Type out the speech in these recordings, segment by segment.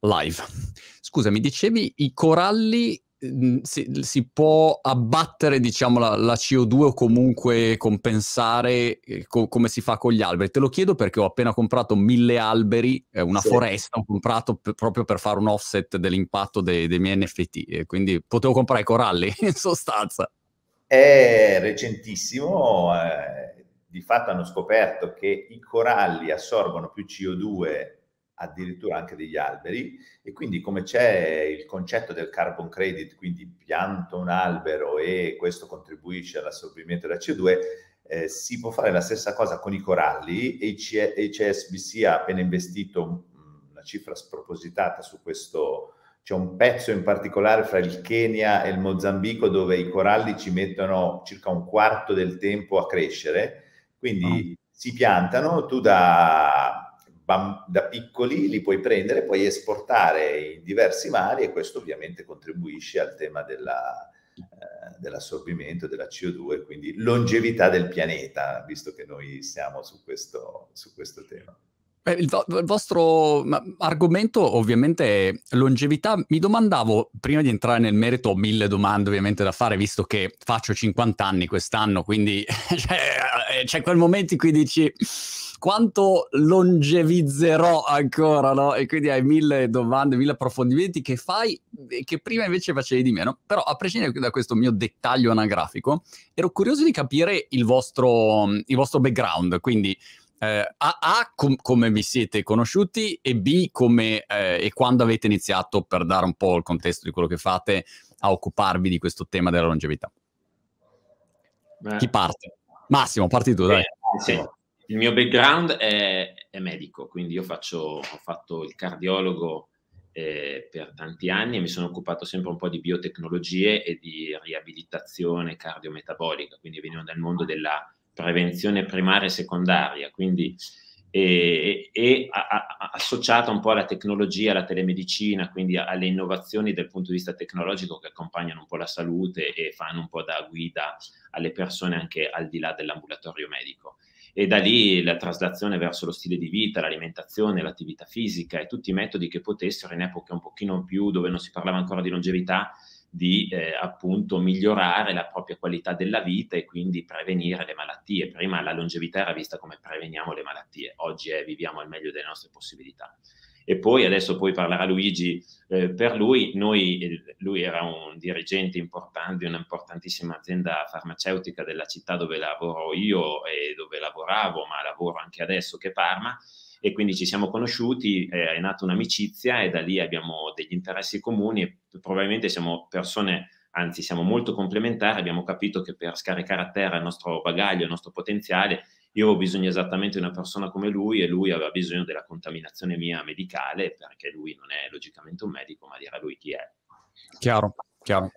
live. Scusa, mi dicevi i coralli mm, si, si, può abbattere diciamo, la, la, CO2 o comunque compensare eh, co- come si fa con gli alberi. Te lo chiedo perché ho appena comprato mille alberi, eh, una sì. foresta, ho comprato p- proprio per fare un offset dell'impatto dei, dei miei NFT, eh, quindi potevo comprare i coralli in sostanza. È recentissimo, eh, di fatto hanno scoperto che i coralli assorbono più CO2 addirittura anche degli alberi e quindi come c'è il concetto del carbon credit, quindi pianto un albero e questo contribuisce all'assorbimento della CO2, eh, si può fare la stessa cosa con i coralli e CSBC ha appena investito mm, una cifra spropositata su questo, c'è un pezzo in particolare fra il Kenya e il Mozambico dove i coralli ci mettono circa un quarto del tempo a crescere, quindi oh. si piantano, tu da da piccoli li puoi prendere, puoi esportare in diversi mari e questo ovviamente contribuisce al tema della, eh, dell'assorbimento della CO2, quindi longevità del pianeta, visto che noi siamo su questo, su questo tema. Beh, il, vo- il, vostro argomento ovviamente è longevità. Mi domandavo, prima di entrare nel merito, ho mille domande ovviamente da fare, visto che faccio 50 anni quest'anno, quindi cioè, eh, c'è quel momento in cui dici quanto longevizzerò ancora, no? E quindi hai mille domande, mille approfondimenti che fai e che prima invece facevi di meno. Però a prescindere da questo mio dettaglio anagrafico, ero curioso di capire il vostro, il vostro background, quindi eh, A, A com- come vi siete conosciuti e B come eh, e quando avete iniziato per dare un po' il contesto di quello che fate a occuparvi di questo tema della longevità. Beh. Chi parte? Massimo, parti tu, dai. Eh, sì. Il mio background è, è medico, quindi io faccio, ho fatto il cardiologo eh, per tanti anni e mi sono occupato sempre un po' di biotecnologie e di riabilitazione cardiometabolica, quindi venivo dal mondo della prevenzione primaria e secondaria, quindi e, e a, a, associata un po' alla tecnologia, alla telemedicina, quindi alle innovazioni dal punto di vista tecnologico che accompagnano un po' la salute e fanno un po' da guida alle persone anche al di là dell'ambulatorio medico. E da lì la traslazione verso lo stile di vita, l'alimentazione, l'attività fisica e tutti i metodi che potessero in epoche un pochino più dove non si parlava ancora di longevità, di eh, appunto migliorare la propria qualità della vita e quindi prevenire le malattie. Prima la longevità era vista come preveniamo le malattie, oggi è eh, viviamo al meglio delle nostre possibilità. E poi adesso poi parlerà Luigi, eh, per lui, noi, lui era un dirigente importante di un'importantissima azienda farmaceutica della città dove lavoro io e dove lavoravo, ma lavoro anche adesso che Parma, e quindi ci siamo conosciuti, eh, è nata un'amicizia e da lì abbiamo degli interessi comuni e probabilmente siamo persone, anzi siamo molto complementari, abbiamo capito che per scaricare a terra il nostro bagaglio, il nostro potenziale, io ho bisogno esattamente di una persona come lui e lui aveva bisogno della contaminazione mia medicale perché lui non è logicamente un medico, ma a lui chi è. Chiaro, chiaro.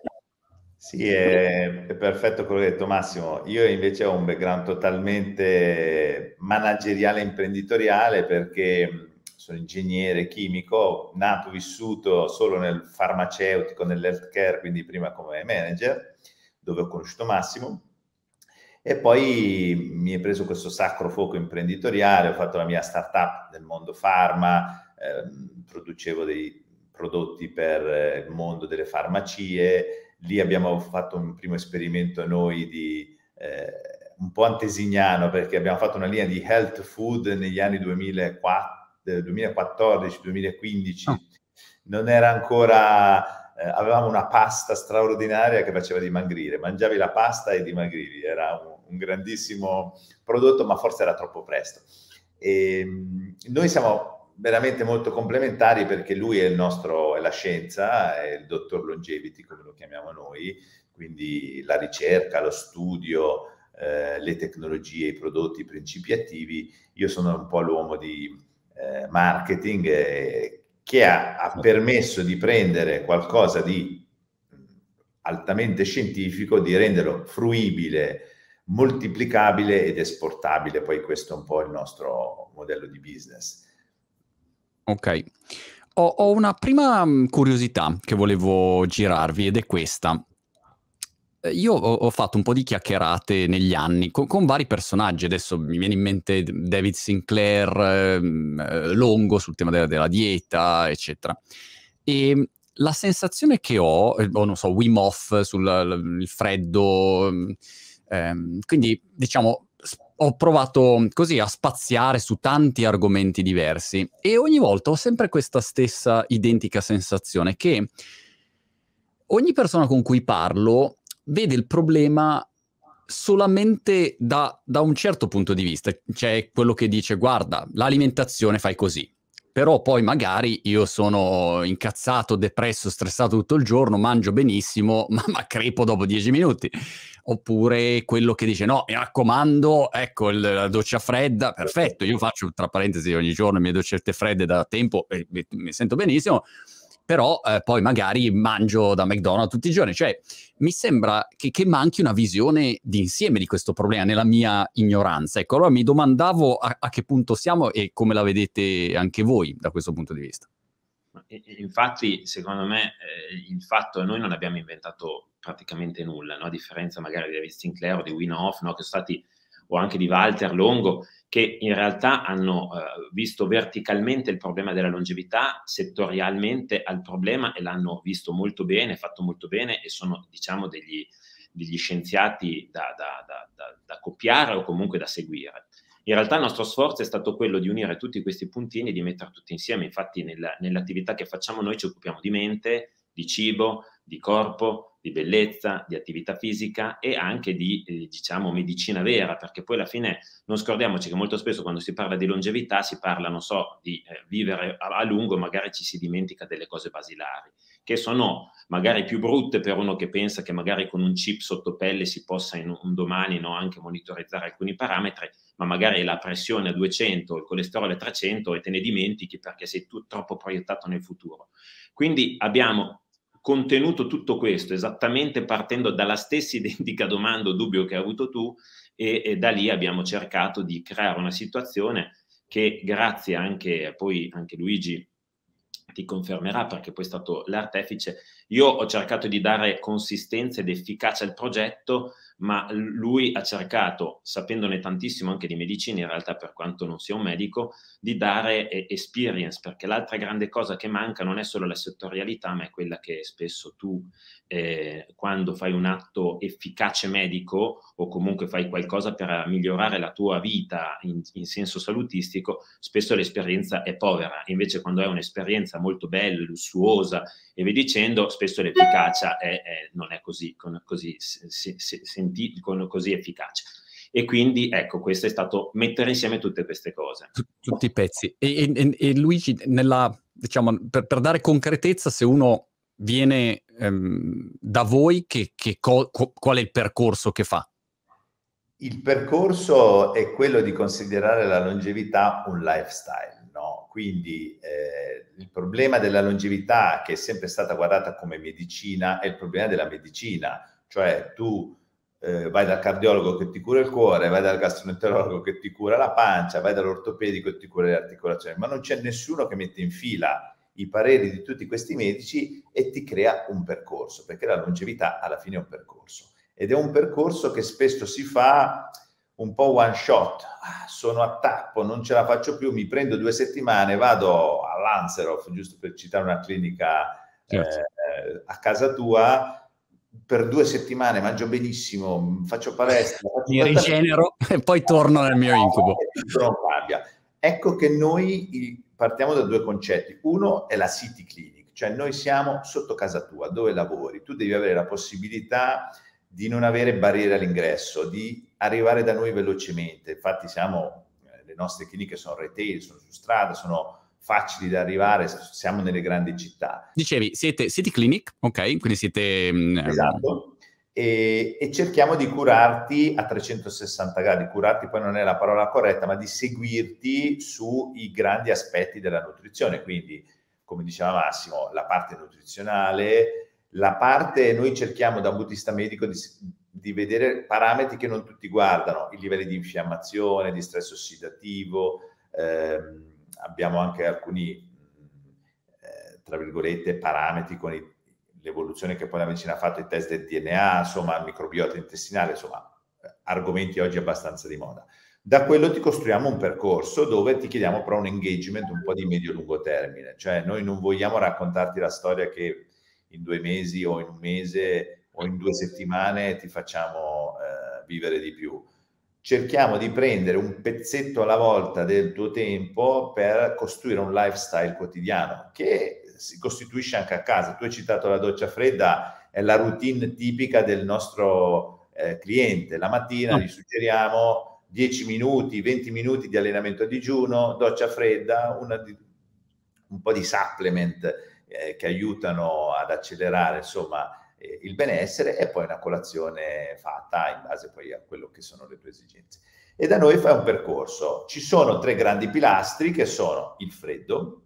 Sì, è, è, perfetto quello che hai detto Massimo. Io invece ho un background totalmente manageriale e imprenditoriale perché sono ingegnere chimico, nato, e vissuto solo nel farmaceutico, nell'healthcare, quindi prima come manager, dove ho conosciuto Massimo. E poi mi è preso questo sacro fuoco imprenditoriale, ho fatto la mia startup nel mondo farma, eh, producevo dei prodotti per eh, il mondo delle farmacie, lì abbiamo fatto un primo esperimento noi di, eh, un po' antesignano perché abbiamo fatto una linea di health food negli anni 2014-2015. Ah. Non era ancora, eh, avevamo una pasta straordinaria che faceva dimagrire, mangiavi la pasta e dimagrivi, era un, un grandissimo prodotto ma forse era troppo presto. E, ehm, noi siamo veramente molto complementari perché lui è, il nostro, è la scienza, è il dottor Longevity come lo chiamiamo noi, quindi la ricerca, lo studio, eh, le tecnologie, i prodotti, i principi attivi. Io sono un po' l'uomo di eh, marketing eh, che ha, ha permesso di prendere qualcosa di mm, altamente scientifico, di renderlo fruibile moltiplicabile ed esportabile, poi questo è un po' il nostro modello di business. Ok. Ho, ho una prima mm, curiosità che volevo girarvi ed è questa. Eh, io ho, ho, fatto un po' di chiacchierate negli anni con, con, vari personaggi, adesso mi viene in mente David Sinclair, ehm, eh, Longo sul tema della, della, dieta, eccetera. E mm, la sensazione che ho, eh, o non so, Wim Hof sul freddo, mm, ehm, quindi diciamo ho provato mm, così a spaziare su tanti argomenti diversi e ogni volta ho sempre questa stessa identica sensazione che ogni persona con cui parlo vede il problema solamente da, da un certo punto di vista. C'è cioè quello che dice guarda, l'alimentazione fai così, però poi magari io sono incazzato, depresso, stressato tutto il giorno, mangio benissimo, ma, ma crepo dopo dieci minuti. Oppure quello che dice no, mi raccomando, ecco il, la doccia fredda, perfetto, io faccio tra parentesi ogni giorno le mie docette fredde da tempo e, e mi sento benissimo, però eh, poi magari mangio da McDonald's tutti i giorni. Cioè, mi sembra che, che manchi una visione d'insieme di questo problema nella mia ignoranza. Ecco, allora mi domandavo a, a che punto siamo e come la vedete anche voi da questo punto di vista. Infatti, secondo me, eh, il fatto è che noi non abbiamo inventato praticamente nulla, no? a differenza magari di David Sinclair o di Winoff, no? che sono stati o anche di Walter Longo, che in realtà hanno eh, visto verticalmente il problema della longevità, settorialmente al problema e l'hanno visto molto bene, fatto molto bene e sono diciamo degli, degli scienziati da, da, da, da, copiare o comunque da seguire. In realtà il nostro sforzo è stato quello di unire tutti questi puntini e di metterli tutti insieme. Infatti nella, nell'attività che facciamo noi ci occupiamo di mente, di cibo, di corpo, di bellezza, di attività fisica e anche di, eh, diciamo, medicina vera, perché poi alla fine non scordiamoci che molto spesso quando si parla di longevità si parla, non so, di eh, vivere a, a, lungo, magari ci si dimentica delle cose basilari, che sono magari più brutte per uno che pensa che magari con un chip sotto pelle si possa in un domani no, anche monitorizzare alcuni parametri, ma magari la pressione a 200, il colesterolo a 300 e te ne dimentichi perché sei tu troppo proiettato nel futuro. Quindi abbiamo contenuto tutto questo esattamente partendo dalla stessa identica domanda o dubbio che hai avuto tu e, e, da lì abbiamo cercato di creare una situazione che grazie anche poi anche Luigi ti confermerà perché poi è stato l'artefice io ho cercato di dare consistenza ed efficacia al progetto, ma lui ha cercato, sapendone tantissimo anche di medicina, in realtà per quanto non sia un medico, di dare eh, experience, perché l'altra grande cosa che manca non è solo la settorialità, ma è quella che spesso tu, eh, quando fai un atto efficace medico o comunque fai qualcosa per migliorare la tua vita in, in senso salutistico, spesso l'esperienza è povera, invece quando è un'esperienza molto bella, lussuosa e via dicendo, spesso l'efficacia è, è, non è così, con, così, se, se, senti, con, così efficace. E quindi ecco, questo è stato mettere insieme tutte queste cose. Tutti i pezzi. E, e, e Luigi, nella, diciamo, per, per, dare concretezza, se uno viene ehm, da voi, che, che co, qual è il percorso che fa? Il percorso è quello di considerare la longevità un lifestyle, no? Quindi eh, il problema della longevità, che è sempre stata guardata come medicina, è il problema della medicina, cioè tu eh, vai dal cardiologo che ti cura il cuore, vai dal gastroenterologo che ti cura la pancia, vai dall'ortopedico che ti cura le articolazioni, ma non c'è nessuno che mette in fila i pareri di tutti questi medici e ti crea un percorso, perché la longevità alla fine è un percorso ed è un percorso che spesso si fa un po' one shot, ah, sono a tappo, non ce la faccio più, mi prendo due settimane, vado a Lanzerhof, giusto per citare una clinica certo. eh, a casa tua, per due settimane mangio benissimo, faccio palestra, faccio mi rigenero e poi torno nel mio incubo. Ecco che noi partiamo da due concetti. Uno è la City Clinic, cioè noi siamo sotto casa tua, dove lavori. Tu devi avere la possibilità di non avere barriere all'ingresso, di arrivare da noi velocemente. Infatti siamo, eh, le nostre cliniche sono retail, sono su strada, sono facili da arrivare, siamo nelle grandi città. Dicevi, siete City Clinic, ok? Quindi siete... Mm, ehm, esatto. E, e, cerchiamo di curarti a 360 gradi. Curarti poi non è la parola corretta, ma di seguirti sui grandi aspetti della nutrizione. Quindi, come diceva Massimo, la parte nutrizionale, la parte noi cerchiamo da un buddista medico di, di vedere parametri che non tutti guardano, i livelli di infiammazione, di stress ossidativo, ehm, abbiamo anche alcuni, mm, eh, tra virgolette, parametri con i, l'evoluzione che poi la medicina ha fatto, i test del DNA, insomma, microbiota intestinale, insomma, eh, argomenti oggi abbastanza di moda. Da quello ti costruiamo un percorso dove ti chiediamo però un engagement un po' di medio-lungo termine, cioè noi non vogliamo raccontarti la storia che in due mesi o in un mese o in due settimane ti facciamo eh, vivere di più. Cerchiamo di prendere un pezzetto alla volta del tuo tempo per costruire un lifestyle quotidiano che si costituisce anche a casa. Tu hai citato la doccia fredda, è la routine tipica del nostro eh, cliente. La mattina ah. gli suggeriamo 10 minuti, 20 minuti di allenamento a digiuno, doccia fredda, una, un po' di supplement eh, che aiutano ad accelerare, insomma, eh, il benessere e poi una colazione fatta in base poi a quello che sono le tue esigenze. E da noi fai un percorso. Ci sono tre grandi pilastri che sono il freddo,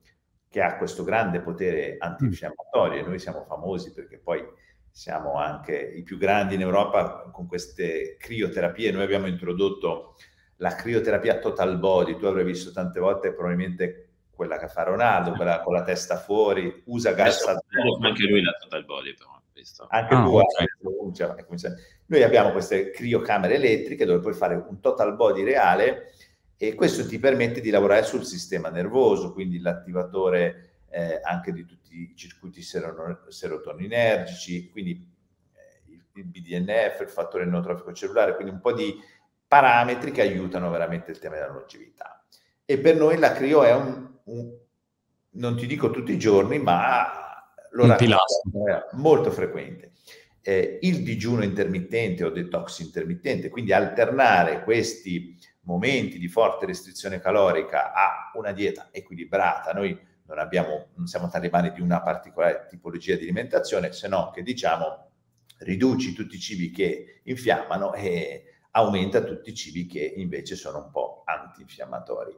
che ha questo grande potere antinfiammatorio e noi siamo famosi perché poi siamo anche i più grandi in Europa con queste crioterapie. Noi abbiamo introdotto la crioterapia total body, tu avrai visto tante volte probabilmente quella che fa Ronaldo, quella con la testa fuori, usa gas. Anche lui la total body però. Visto. Anche ah, okay. funziona, funziona. Noi abbiamo queste criocamere elettriche dove puoi fare un total body reale e questo ti permette di lavorare sul sistema nervoso, quindi l'attivatore eh, anche di tutti i circuiti seron- serotoninergici, quindi eh, il BDNF, il fattore neurotrofico cellulare, quindi un po' di parametri che aiutano veramente il tema della longevità. E per noi la crio è un, un non ti dico tutti i giorni, ma allora, molto frequente. Eh, il digiuno intermittente o detox intermittente, quindi alternare questi momenti di forte restrizione calorica a una dieta equilibrata. Noi non, abbiamo, non siamo talebani di una particolare tipologia di alimentazione, se no che diciamo riduci tutti i cibi che infiammano e aumenta tutti i cibi che invece sono un po' antinfiammatori.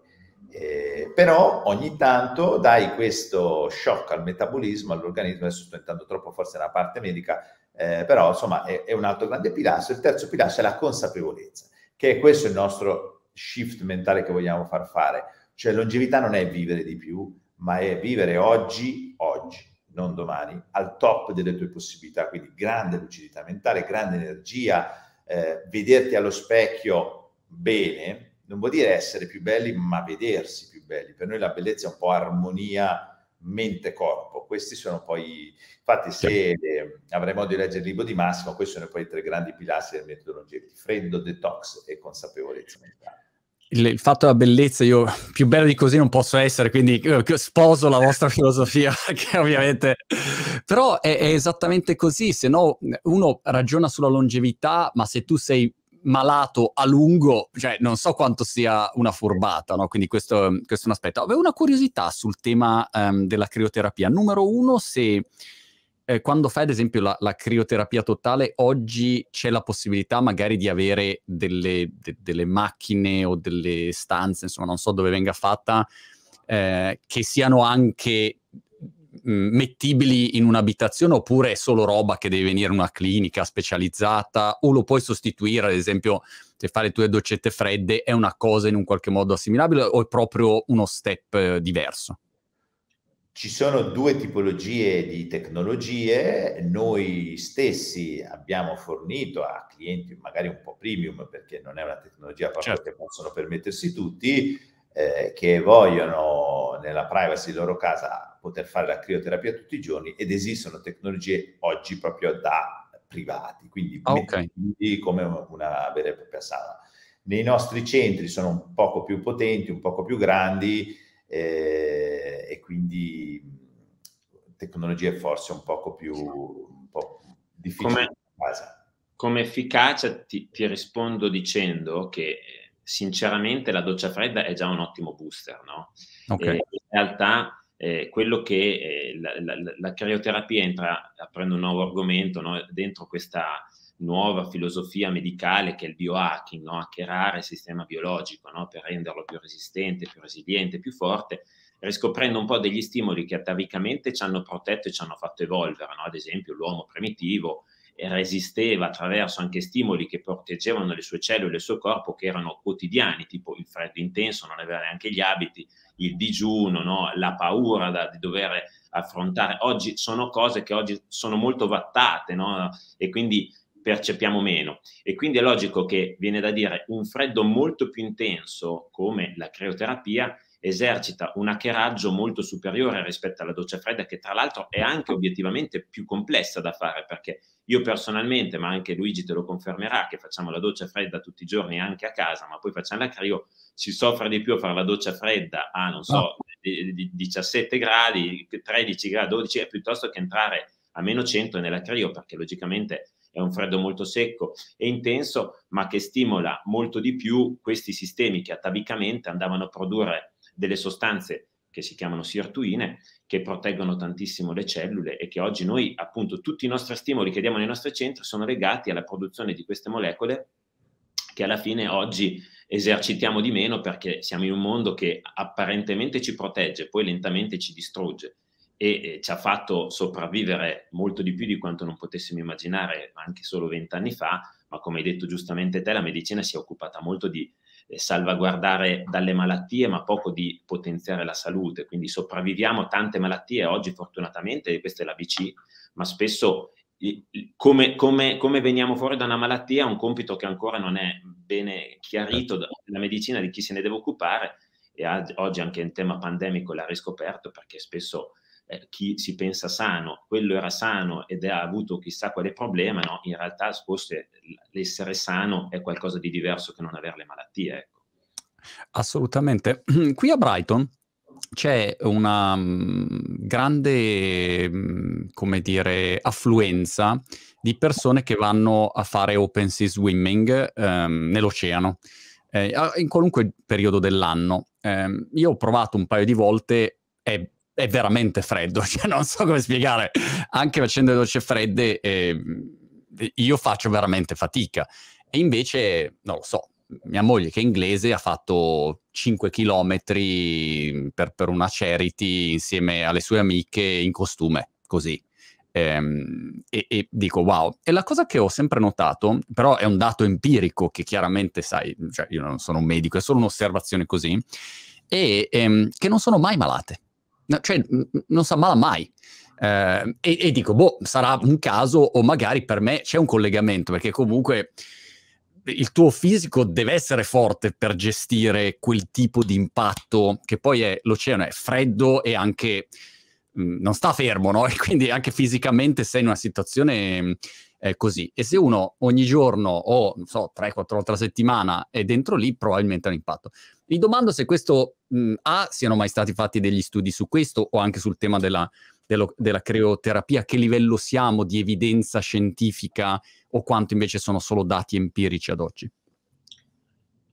Eh, però ogni tanto dai questo shock al metabolismo, all'organismo, adesso sto entrando troppo forse nella parte medica, eh, però insomma è, è, un altro grande pilastro. Il terzo pilastro è la consapevolezza, che è questo il nostro shift mentale che vogliamo far fare. Cioè longevità non è vivere di più, ma è vivere oggi, oggi, non domani, al top delle tue possibilità. Quindi grande lucidità mentale, grande energia, eh, vederti allo specchio bene, non vuol dire essere più belli, ma vedersi più belli. Per noi la bellezza è un po' armonia mente-corpo. Questi sono poi, infatti, se eh, avremo modo di leggere il libro di Massimo, questi sono poi i tre grandi pilastri del metodo longevity: freddo, detox e consapevolezza mentale. Il, il, fatto della bellezza, io più bello di così non posso essere, quindi eh, sposo la vostra filosofia, che ovviamente... Però è, è esattamente così, se no uno ragiona sulla longevità, ma se tu sei malato a lungo, cioè non so quanto sia una furbata, no? quindi questo, questo, è un aspetto. Avevo una curiosità sul tema um, della crioterapia. Numero uno, se eh, quando fai ad esempio la, la, crioterapia totale, oggi c'è la possibilità magari di avere delle, de, delle macchine o delle stanze, insomma non so dove venga fatta, eh, che siano anche Mm, mettibili in un'abitazione oppure è solo roba che deve venire in una clinica specializzata o lo puoi sostituire, ad esempio, se fai le tue docette fredde è una cosa in un qualche modo assimilabile o è proprio uno step eh, diverso? Ci sono due tipologie di tecnologie, noi stessi abbiamo fornito a clienti magari un po' premium perché non è una tecnologia certo. che possono permettersi tutti, eh, che vogliono nella privacy di loro casa poter fare la crioterapia tutti i giorni ed esistono tecnologie oggi proprio da privati, quindi ah, okay. come una vera e propria sala. Nei nostri centri sono un poco più potenti, un poco più grandi eh, e quindi tecnologie forse un poco più un po difficili come, come efficacia ti, ti, rispondo dicendo che sinceramente la doccia fredda è già un ottimo booster, no? Okay. Eh, in realtà eh, quello che eh, la, la, la, crioterapia entra, aprendo un nuovo argomento, no? dentro questa nuova filosofia medicale che è il biohacking, no? hackerare il sistema biologico no? per renderlo più resistente, più resiliente, più forte, riscoprendo un po' degli stimoli che atavicamente ci hanno protetto e ci hanno fatto evolvere, ad esempio l'uomo primitivo, resisteva attraverso anche stimoli che proteggevano le sue cellule e il suo corpo, che erano quotidiani, tipo il freddo intenso, non aveva neanche gli abiti, il digiuno, no? la paura da, di dover affrontare. Oggi sono cose che oggi sono molto vattate no? e quindi percepiamo meno. E quindi è logico che viene da dire un freddo molto più intenso come la crioterapia esercita un hackeraggio molto superiore rispetto alla doccia fredda, che tra l'altro è anche obiettivamente più complessa da fare, perché io personalmente, ma anche Luigi te lo confermerà, che facciamo la doccia fredda tutti i giorni anche a casa, ma poi facciamo la crio, si soffre di più a fare la doccia fredda a, non so, 17 gradi, 13 gradi, 12, piuttosto che entrare a meno 100 nella crio, perché logicamente è un freddo molto secco e intenso, ma che stimola molto di più questi sistemi che atavicamente andavano a produrre delle sostanze che si chiamano sirtuine, che proteggono tantissimo le cellule e che oggi noi, appunto, tutti i nostri stimoli che diamo nei nostri centri sono legati alla produzione di queste molecole che alla fine oggi esercitiamo di meno perché siamo in un mondo che apparentemente ci protegge, poi lentamente ci distrugge e eh, ci ha fatto sopravvivere molto di più di quanto non potessimo immaginare anche solo vent'anni fa, ma come hai detto giustamente te, la medicina si è occupata molto di eh, salvaguardare dalle malattie, ma poco di potenziare la salute. Quindi sopravviviamo a tante malattie oggi, fortunatamente, e questa è la BC, ma spesso come, come, come, veniamo fuori da una malattia è un compito che ancora non è bene chiarito certo. dalla medicina di chi se ne deve occupare e oggi anche in tema pandemico l'ha riscoperto perché spesso eh, chi si pensa sano, quello era sano ed ha avuto chissà quale problema, no? in realtà forse l'essere sano è qualcosa di diverso che non avere le malattie. Ecco. Assolutamente. Qui a Brighton c'è una mh, mm, grande, mh, mm, come dire, affluenza di persone che vanno a fare open sea swimming ehm, nell'oceano, eh, in qualunque periodo dell'anno. Eh, io ho provato un paio di volte, è è veramente freddo, cioè non so come spiegare, anche facendo le docce fredde eh, io faccio veramente fatica. E invece, non lo so, mia moglie che è inglese ha fatto 5 km per, per una charity insieme alle sue amiche in costume, così. Ehm, e, e, dico wow. E la cosa che ho sempre notato, però è un dato empirico che chiaramente sai, cioè io non sono un medico, è solo un'osservazione così, è ehm, che non sono mai malate. No, cioè, non si ammala mai. Eh, e, e dico, boh, sarà un caso o magari per me c'è un collegamento, perché comunque il tuo fisico deve essere forte per gestire quel tipo di impatto che poi è l'oceano è freddo e anche mh, mm, non sta fermo, no? E quindi anche fisicamente sei in una situazione mm, eh, così. E se uno ogni giorno o, non so, 3-4 volte alla settimana è dentro lì, probabilmente ha un impatto. Mi domando se questo, mh, A, siano mai stati fatti degli studi su questo o anche sul tema della, dello, della creoterapia, a che livello siamo di evidenza scientifica o quanto invece sono solo dati empirici ad oggi?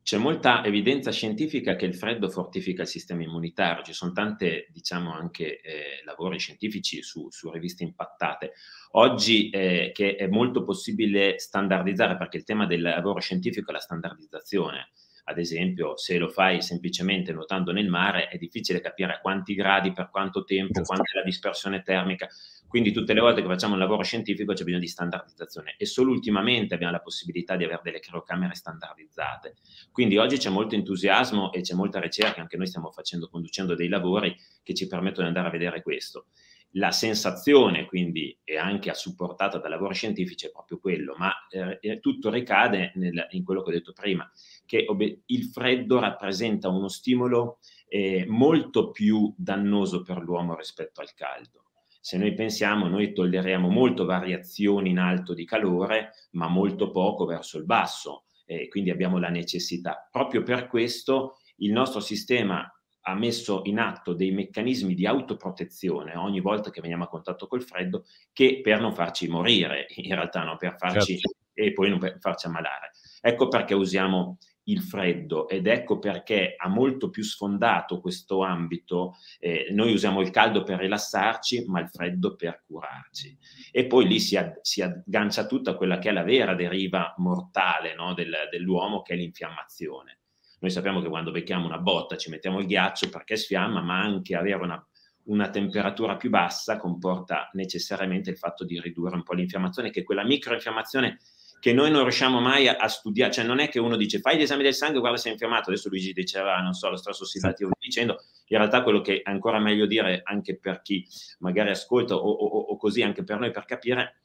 C'è molta evidenza scientifica che il freddo fortifica il sistema immunitario, ci sono tanti, diciamo, eh, lavori scientifici su, su, riviste impattate. Oggi eh, che è molto possibile standardizzare, perché il tema del lavoro scientifico è la standardizzazione. Ad esempio, se lo fai semplicemente nuotando nel mare, è difficile capire a quanti gradi, per quanto tempo, quanta è la dispersione termica. Quindi tutte le volte che facciamo un lavoro scientifico c'è bisogno di standardizzazione e solo ultimamente abbiamo la possibilità di avere delle criocamere standardizzate. Quindi oggi c'è molto entusiasmo e c'è molta ricerca, anche noi stiamo facendo, conducendo dei lavori che ci permettono di andare a vedere questo. La sensazione, quindi, e anche supportata da lavori scientifici, è proprio quello, ma eh, eh tutto ricade nel, in quello che ho detto prima, che ob- il freddo rappresenta uno stimolo eh, molto più dannoso per l'uomo rispetto al caldo se noi pensiamo, noi tolleriamo molto variazioni in alto di calore, ma molto poco verso il basso, e quindi abbiamo la necessità. Proprio per questo il nostro sistema ha messo in atto dei meccanismi di autoprotezione ogni volta che veniamo a contatto col freddo, che per non farci morire, in realtà, no? per farci certo. e poi non per farci ammalare. Ecco perché usiamo il freddo ed ecco perché ha molto più sfondato questo ambito. Eh, noi usiamo il caldo per rilassarci, ma il freddo per curarci. E poi lì si, ad, si aggancia tutta quella che è la vera deriva mortale no, del, dell'uomo, che è l'infiammazione. Noi sappiamo che quando becchiamo una botta ci mettiamo il ghiaccio perché sfiamma, ma anche avere una, una temperatura più bassa comporta necessariamente il fatto di ridurre un po' l'infiammazione, che quella microinfiammazione che noi non riusciamo mai a, a, studiare, cioè non è che uno dice fai gli esami del sangue, guarda se è infiammato, adesso Luigi diceva, non so, lo stress ossidativo certo. dicendo, in realtà quello che è ancora meglio dire anche per chi magari ascolta o, o, o così anche per noi per capire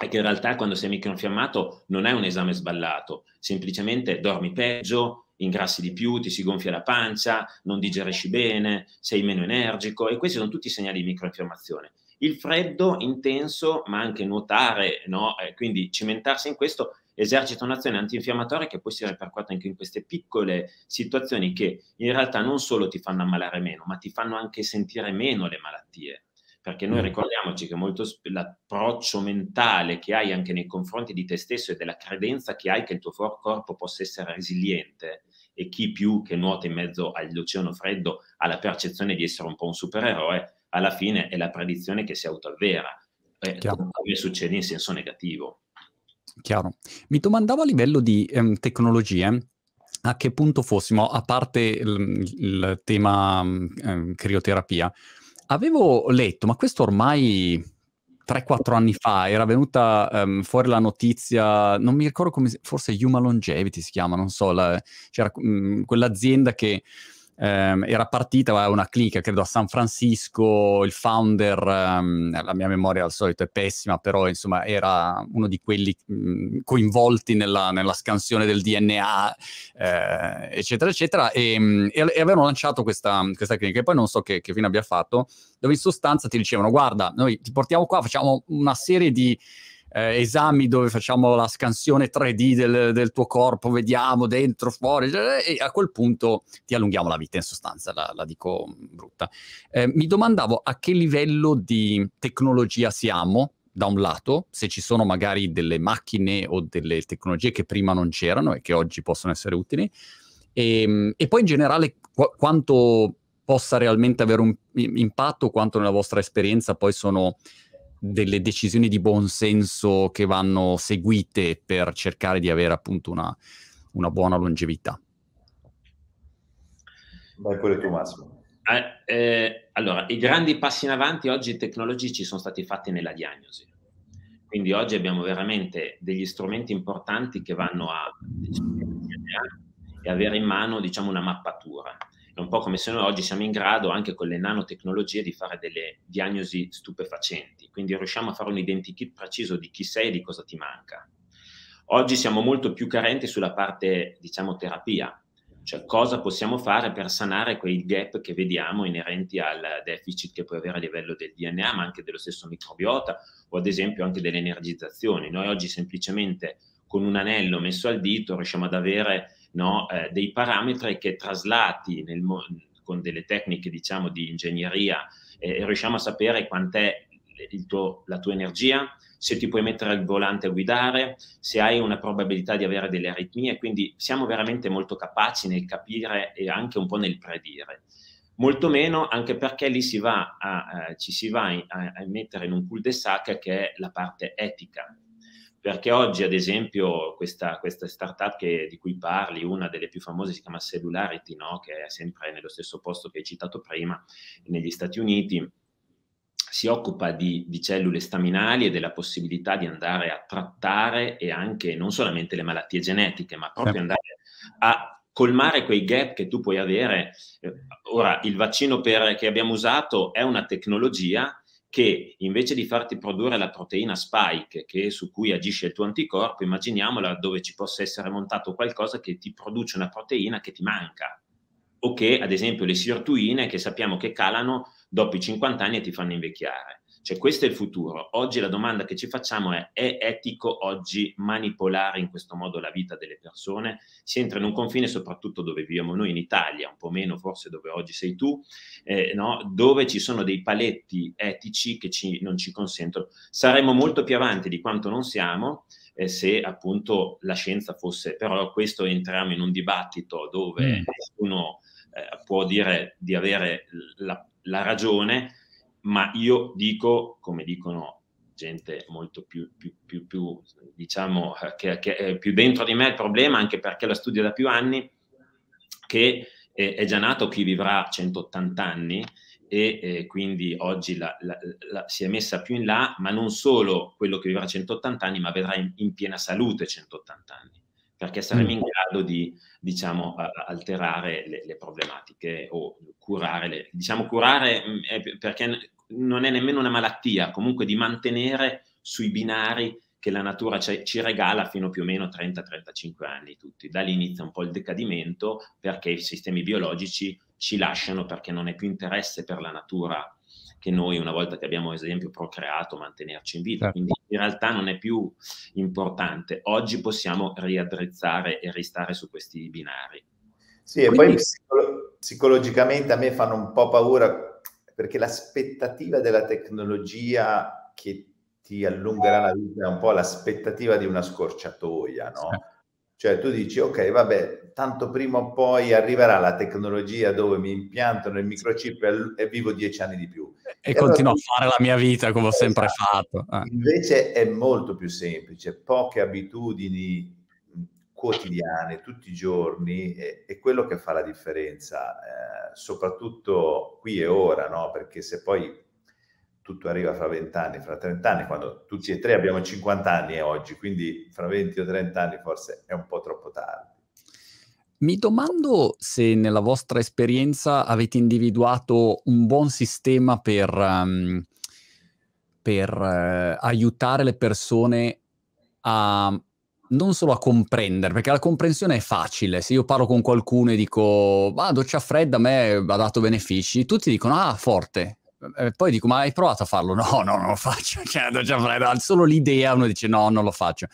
è che in realtà quando sei microinfiammato non è un esame sballato, semplicemente dormi peggio, ingrassi di più, ti si gonfia la pancia, non digerisci bene, sei meno energico e questi sono tutti segnali di microinfiammazione il freddo intenso, ma anche nuotare, no? eh, quindi cimentarsi in questo esercita un'azione antinfiammatoria che può essere ripercuote anche in queste piccole situazioni che in realtà non solo ti fanno ammalare meno, ma ti fanno anche sentire meno le malattie. Perché noi mm. ricordiamoci che molto sp- l'approccio mentale che hai anche nei confronti di te stesso e della credenza che hai che il tuo corpo possa essere resiliente, e chi più che nuota in mezzo all'oceano freddo ha la percezione di essere un po' un supereroe, alla fine è la predizione che si autoavvera, eh, succede in senso negativo. Chiaro. Mi domandavo a livello di ehm, tecnologie, a che punto fossimo, a parte il, il tema mm, ehm, crioterapia, avevo letto, ma questo ormai 3-4 anni fa era venuta um, fuori la notizia, non mi ricordo come, forse Human Longevity si chiama, non so, la, c'era um, quell'azienda che ehm, era partita una clica, credo a San Francisco, il founder, ehm, la mia memoria al solito è pessima, però insomma era uno di quelli mh, mhmm, coinvolti nella, nella, scansione del DNA, eh, eccetera, eccetera, e, mhmm, e, e, avevano lanciato questa, questa clinica, e poi non so che, che fine abbia fatto, dove in sostanza ti dicevano guarda, noi ti portiamo qua, facciamo una serie di eh, esami dove facciamo la scansione 3D del, del, tuo corpo, vediamo dentro, fuori, cioè, e a quel punto ti allunghiamo la vita in sostanza, la, la dico brutta. Eh, mi domandavo a che livello di tecnologia siamo, da un lato, se ci sono magari delle macchine o delle tecnologie che prima non c'erano e che oggi possono essere utili, e, ehm, e poi in generale qu- quanto possa realmente avere un impatto, quanto nella vostra esperienza poi sono delle decisioni di buon senso che vanno seguite per cercare di avere appunto una, una buona longevità. Vai pure tu Massimo. Eh, eh, allora, i grandi passi in avanti oggi tecnologici sono stati fatti nella diagnosi. Quindi oggi abbiamo veramente degli strumenti importanti che vanno a e avere in mano diciamo, una mappatura. È un po' come se noi oggi siamo in grado, anche con le nanotecnologie, di fare delle diagnosi stupefacenti, quindi riusciamo a fare un identikit preciso di chi sei e di cosa ti manca. Oggi siamo molto più carenti sulla parte, diciamo, terapia, cioè cosa possiamo fare per sanare quei gap che vediamo inerenti al deficit che puoi avere a livello del DNA, ma anche dello stesso microbiota o ad esempio anche delle energizzazioni. Noi oggi semplicemente con un anello messo al dito riusciamo ad avere no? eh, dei parametri che traslati nel, con delle tecniche diciamo di ingegneria eh, riusciamo a sapere quant'è tuo, la tua energia, se ti puoi mettere al volante a guidare, se hai una probabilità di avere delle aritmie, quindi siamo veramente molto capaci nel capire e anche un po' nel predire. Molto meno anche perché lì si va a, eh, ci si va a, a mettere in un cul de sac che è la parte etica, perché oggi ad esempio questa, questa startup che, di cui parli, una delle più famose si chiama Cellularity, no? che è sempre nello stesso posto che hai citato prima, negli Stati Uniti, si occupa di, di, cellule staminali e della possibilità di andare a trattare e anche non solamente le malattie genetiche, ma proprio andare a colmare quei gap che tu puoi avere. Eh, ora, il vaccino per, che abbiamo usato è una tecnologia che invece di farti produrre la proteina spike che, su cui agisce il tuo anticorpo, immaginiamola dove ci possa essere montato qualcosa che ti produce una proteina che ti manca o che ad esempio le sirtuine che sappiamo che calano dopo i 50 anni e ti fanno invecchiare. Cioè questo è il futuro. Oggi la domanda che ci facciamo è è etico oggi manipolare in questo modo la vita delle persone? Si entra in un confine soprattutto dove viviamo noi in Italia, un po' meno forse dove oggi sei tu, eh, no? dove ci sono dei paletti etici che ci, non ci consentono. Saremmo molto più avanti di quanto non siamo eh, se appunto la scienza fosse, però questo entriamo in un dibattito dove mm. nessuno eh, può dire di avere la, la, ragione, ma io dico, come dicono gente molto più, più, più, più diciamo, eh, che, che, è più dentro di me il problema, anche perché la studio da più anni, che eh, è già nato chi vivrà 180 anni e eh, quindi oggi la, la, la, si è messa più in là, ma non solo quello che vivrà 180 anni, ma vedrà in, in piena salute 180 anni perché saremo mm. in grado di diciamo, alterare le, le, problematiche o curare, le, diciamo curare mm, perché non è nemmeno una malattia, comunque di mantenere sui binari che la natura ci regala fino più o meno 30-35 anni tutti. Da lì inizia un po' il decadimento perché i sistemi biologici ci lasciano perché non è più interesse per la natura che noi una volta che abbiamo ad esempio procreato mantenerci in vita. Certo. Quindi in realtà non è più importante. Oggi possiamo riaddrizzare e ristare su questi binari. Sì, Quindi... e poi psicolo- psicologicamente a me fanno un po' paura perché l'aspettativa della tecnologia che ti allungherà la vita è un po' l'aspettativa di una scorciatoia, no? Cioè tu dici, ok, vabbè, tanto prima o poi arriverà la tecnologia dove mi impiantano il microchip e, vivo dieci anni di più. E, e continuo allora, a fare la mia vita come ho sempre esatto. fatto. Eh. Invece è molto più semplice, poche abitudini quotidiane, tutti i giorni, è, è quello che fa la differenza, eh, soprattutto qui e ora, no? perché se poi tutto arriva fra 20 anni, fra 30 anni, quando tutti e tre abbiamo 50 anni e oggi, quindi fra 20 o 30 anni forse è un po' troppo tardi. Mi domando se nella vostra esperienza avete individuato un buon sistema per, um, per uh, aiutare le persone a non solo a comprendere, perché la comprensione è facile. Se io parlo con qualcuno e dico, ah, doccia fredda a me ha dato benefici, tutti dicono, ah, forte, eh, poi dico, ma hai provato a farlo? No, no, non lo faccio. Cioè, solo l'idea uno dice, no, non lo faccio.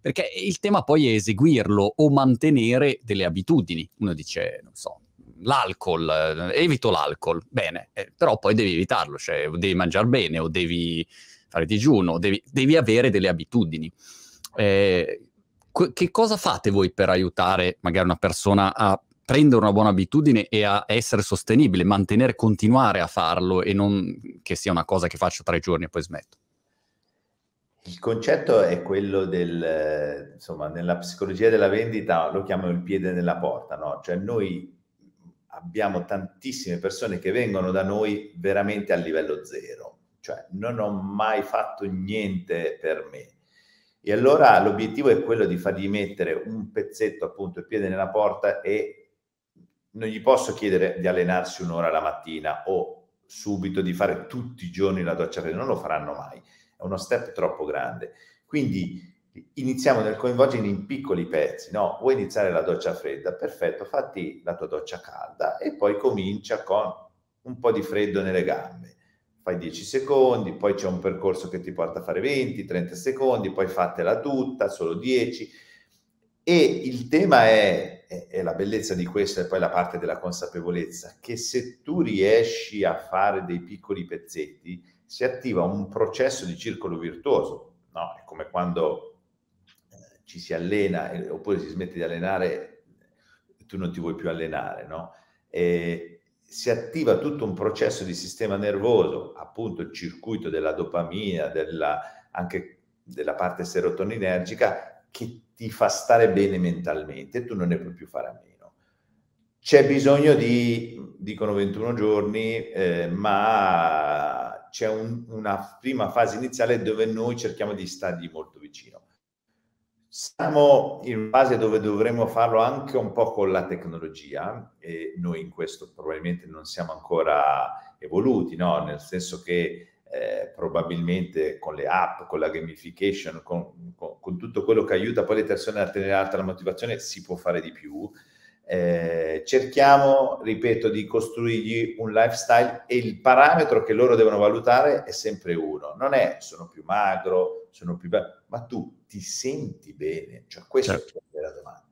Perché il tema poi è eseguirlo o mantenere delle abitudini. Uno dice, non so, l'alcol, eh, evito l'alcol, bene, eh, però poi devi evitarlo, cioè devi mangiare bene o devi fare digiuno, devi, devi avere delle abitudini. Eh, che cosa fate voi per aiutare magari una persona a prendere una buona abitudine e a essere sostenibile, mantenere, continuare a farlo e non che sia una cosa che faccio tre giorni e poi smetto. Il concetto è quello del, insomma, nella psicologia della vendita lo chiamano il piede nella porta, no? Cioè noi abbiamo tantissime persone che vengono da noi veramente a livello zero, cioè non ho mai fatto niente per me. E allora l'obiettivo è quello di fargli mettere un pezzetto, appunto, il piede nella porta e non gli posso chiedere di allenarsi un'ora la mattina o subito di fare tutti i giorni la doccia fredda, non lo faranno mai, è uno step troppo grande. Quindi iniziamo nel coinvolgere in piccoli pezzi, no? Vuoi iniziare la doccia fredda? Perfetto, fatti la tua doccia calda e poi comincia con un po' di freddo nelle gambe. Fai 10 secondi, poi c'è un percorso che ti porta a fare 20, 30 secondi, poi fatela tutta, solo 10. E il tema è è la bellezza di questo e poi la parte della consapevolezza, che se tu riesci a fare dei piccoli pezzetti, si attiva un processo di circolo virtuoso, no? È come quando eh, ci si allena eh, oppure si smette di allenare, tu non ti vuoi più allenare, no? E si attiva tutto un processo di sistema nervoso, appunto il circuito della dopamina, della, anche della parte serotoninergica che ti fa stare bene mentalmente, tu non ne puoi più fare a meno. C'è bisogno di, dicono 21 giorni, eh, ma c'è un, una prima fase iniziale dove noi cerchiamo di stargli molto vicino. Siamo in fase dove dovremmo farlo anche un po' con la tecnologia e noi in questo probabilmente non siamo ancora evoluti, no? nel senso che eh, probabilmente con le app, con la gamification, con, con, con, tutto quello che aiuta poi le persone a tenere alta la motivazione, si può fare di più. Eh, cerchiamo, ripeto, di costruirgli un lifestyle e il parametro che loro devono valutare è sempre uno, non è sono più magro, sono più bello, ma tu ti senti bene, cioè questa certo. è la domanda.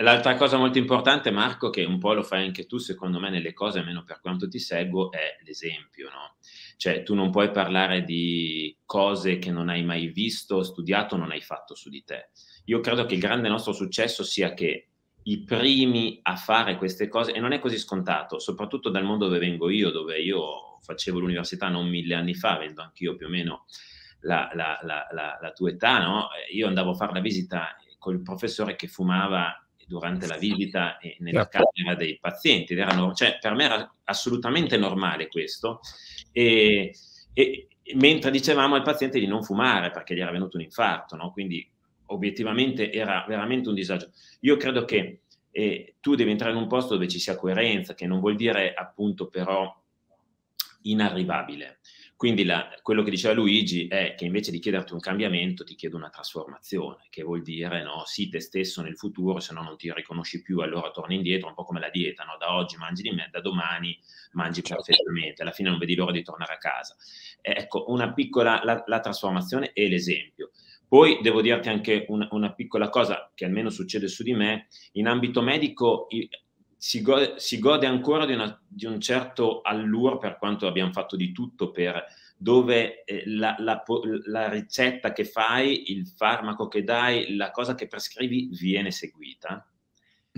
L'altra cosa molto importante, Marco, che un po' lo fai anche tu, secondo me, nelle cose, almeno per quanto ti seguo, è l'esempio, no? Cioè, tu non puoi parlare di cose che non hai mai visto, studiato, non hai fatto su di te. Io credo che il grande nostro successo sia che i primi a fare queste cose, e non è così scontato, soprattutto dal mondo dove vengo io, dove io facevo l'università non mille anni fa, avendo anch'io più o meno la, la, la, la tua età, no? io andavo a fare la visita col professore che fumava durante la visita e nella certo. camera dei pazienti. Erano, cioè, per me era assolutamente normale questo. E, e, mentre dicevamo al paziente di non fumare perché gli era venuto un infarto, no? quindi obiettivamente era veramente un disagio. Io credo che eh, tu devi entrare in un posto dove ci sia coerenza, che non vuol dire appunto però inarrivabile. Quindi la, quello che diceva Luigi è che invece di chiederti un cambiamento ti chiedo una trasformazione, che vuol dire no, sì te stesso nel futuro, se no non ti riconosci più, allora torni indietro, un po' come la dieta, no? da oggi mangi di me, da domani mangi certo. perfettamente, alla fine non vedi l'ora di tornare a casa. Eh, ecco, una piccola, la, la trasformazione e l'esempio. Poi devo dirti anche una, una, piccola cosa che almeno succede su di me, in ambito medico si gode, si gode ancora di, una, di, un certo allure per quanto abbiamo fatto di tutto per dove eh, la, la, la, ricetta che fai, il farmaco che dai, la cosa che prescrivi viene seguita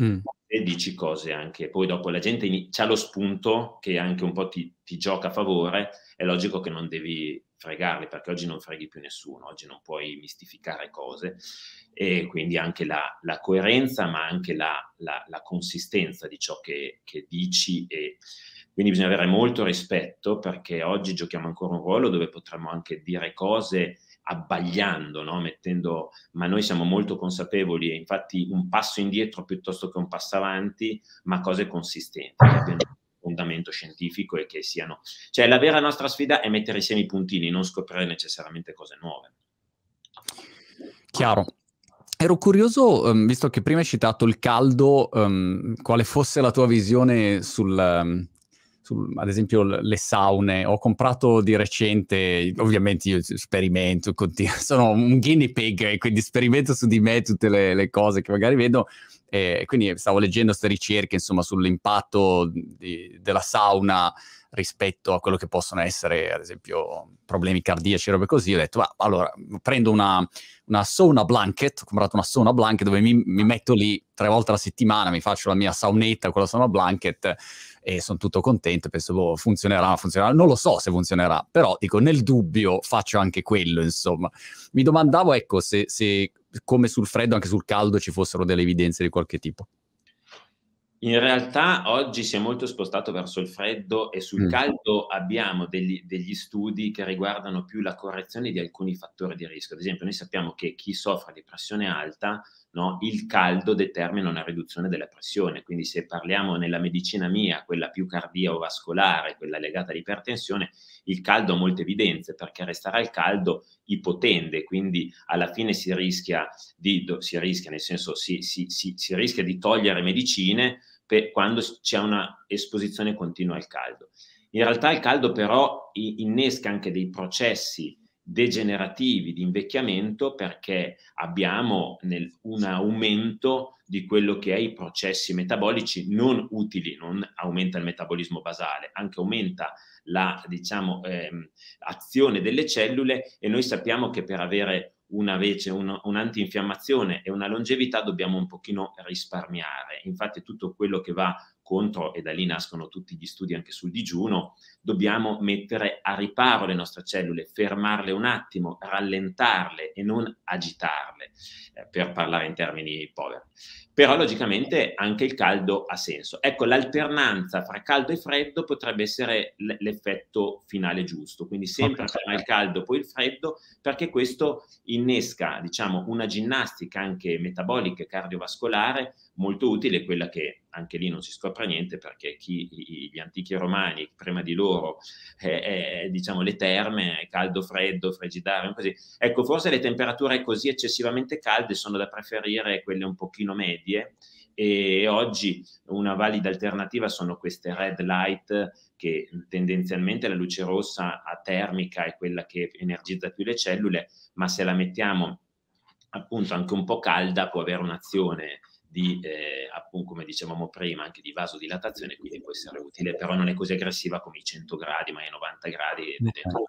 mm. e dici cose anche. Poi dopo la gente in, c'ha lo spunto che anche un po' ti, ti gioca a favore, è logico che non devi fregarli, perché oggi non freghi più nessuno, oggi non puoi mistificare cose e quindi anche la, la coerenza ma anche la, la, la consistenza di ciò che, che dici e quindi bisogna avere molto rispetto perché oggi giochiamo ancora un ruolo dove potremmo anche dire cose abbagliando, no? mettendo, ma noi siamo molto consapevoli e infatti un passo indietro piuttosto che un passo avanti, ma cose consistenti che abbiano fondamento scientifico e che siano... Cioè la vera nostra sfida è mettere insieme i puntini, non scoprire necessariamente cose nuove. Chiaro. Ero curioso, um, visto che prima hai citato il caldo, um, quale fosse la tua visione sul, um, su, ad esempio le saune, ho comprato di recente, ovviamente io sperimento, continuo, sono un guinea pig eh, quindi sperimento su di me tutte le, le cose che magari vedo e eh, quindi stavo leggendo queste ricerche insomma sull'impatto di, della sauna rispetto a quello che possono essere, ad esempio, problemi cardiaci, robe così, ho detto, ma allora prendo una, una sauna blanket, ho comprato una sauna blanket dove mi, mi, metto lì tre volte alla settimana, mi faccio la mia saunetta con la sauna blanket e sono tutto contento, penso boh, funzionerà, funzionerà, non lo so se funzionerà, però dico nel dubbio faccio anche quello, insomma. Mi domandavo, ecco, se, se come sul freddo, anche sul caldo ci fossero delle evidenze di qualche tipo. In realtà oggi si è molto spostato verso il freddo e sul mm. caldo abbiamo degli, degli, studi che riguardano più la correzione di alcuni fattori di rischio. Ad esempio, noi sappiamo che chi soffre di pressione alta, no, il caldo determina una riduzione della pressione. Quindi, se parliamo nella medicina mia, quella più cardiovascolare, quella legata all'ipertensione, il caldo ha molte evidenze perché restare al caldo ipotende, quindi alla fine si rischia di, si rischia, nel senso si, si, si, si rischia di togliere medicine per, quando c'è una esposizione continua al caldo. In realtà il caldo però innesca anche dei processi degenerativi di invecchiamento perché abbiamo nel, un aumento di quello che è i processi metabolici non utili, non aumenta il metabolismo basale, anche aumenta la diciamo, ehm, azione delle cellule e noi sappiamo che per avere una vece, un, un'antinfiammazione e una longevità dobbiamo un pochino risparmiare. Infatti tutto quello che va contro, e da lì nascono tutti gli studi anche sul digiuno, dobbiamo mettere a riparo le nostre cellule, fermarle un attimo, rallentarle e non agitarle, eh, per parlare in termini poveri però logicamente anche il caldo ha senso. Ecco, l'alternanza fra caldo e freddo potrebbe essere l- l'effetto finale giusto, quindi sempre okay. prima il caldo, poi il freddo, perché questo innesca, diciamo, una ginnastica anche metabolica e cardiovascolare molto utile quella che anche lì non si scopre niente perché chi, gli antichi romani, prima di loro, eh, eh, eh diciamo le terme, caldo, freddo, frigidare, così. Ecco, forse le temperature così eccessivamente calde sono da preferire quelle un pochino medie e oggi una valida alternativa sono queste red light che tendenzialmente la luce rossa a termica è quella che energizza più le cellule, ma se la mettiamo appunto anche un po' calda può avere un'azione di, eh, appunto, come dicevamo prima, anche di vasodilatazione, quindi può essere utile, però non è così aggressiva come i 100 gradi, ma i 90 gradi dentro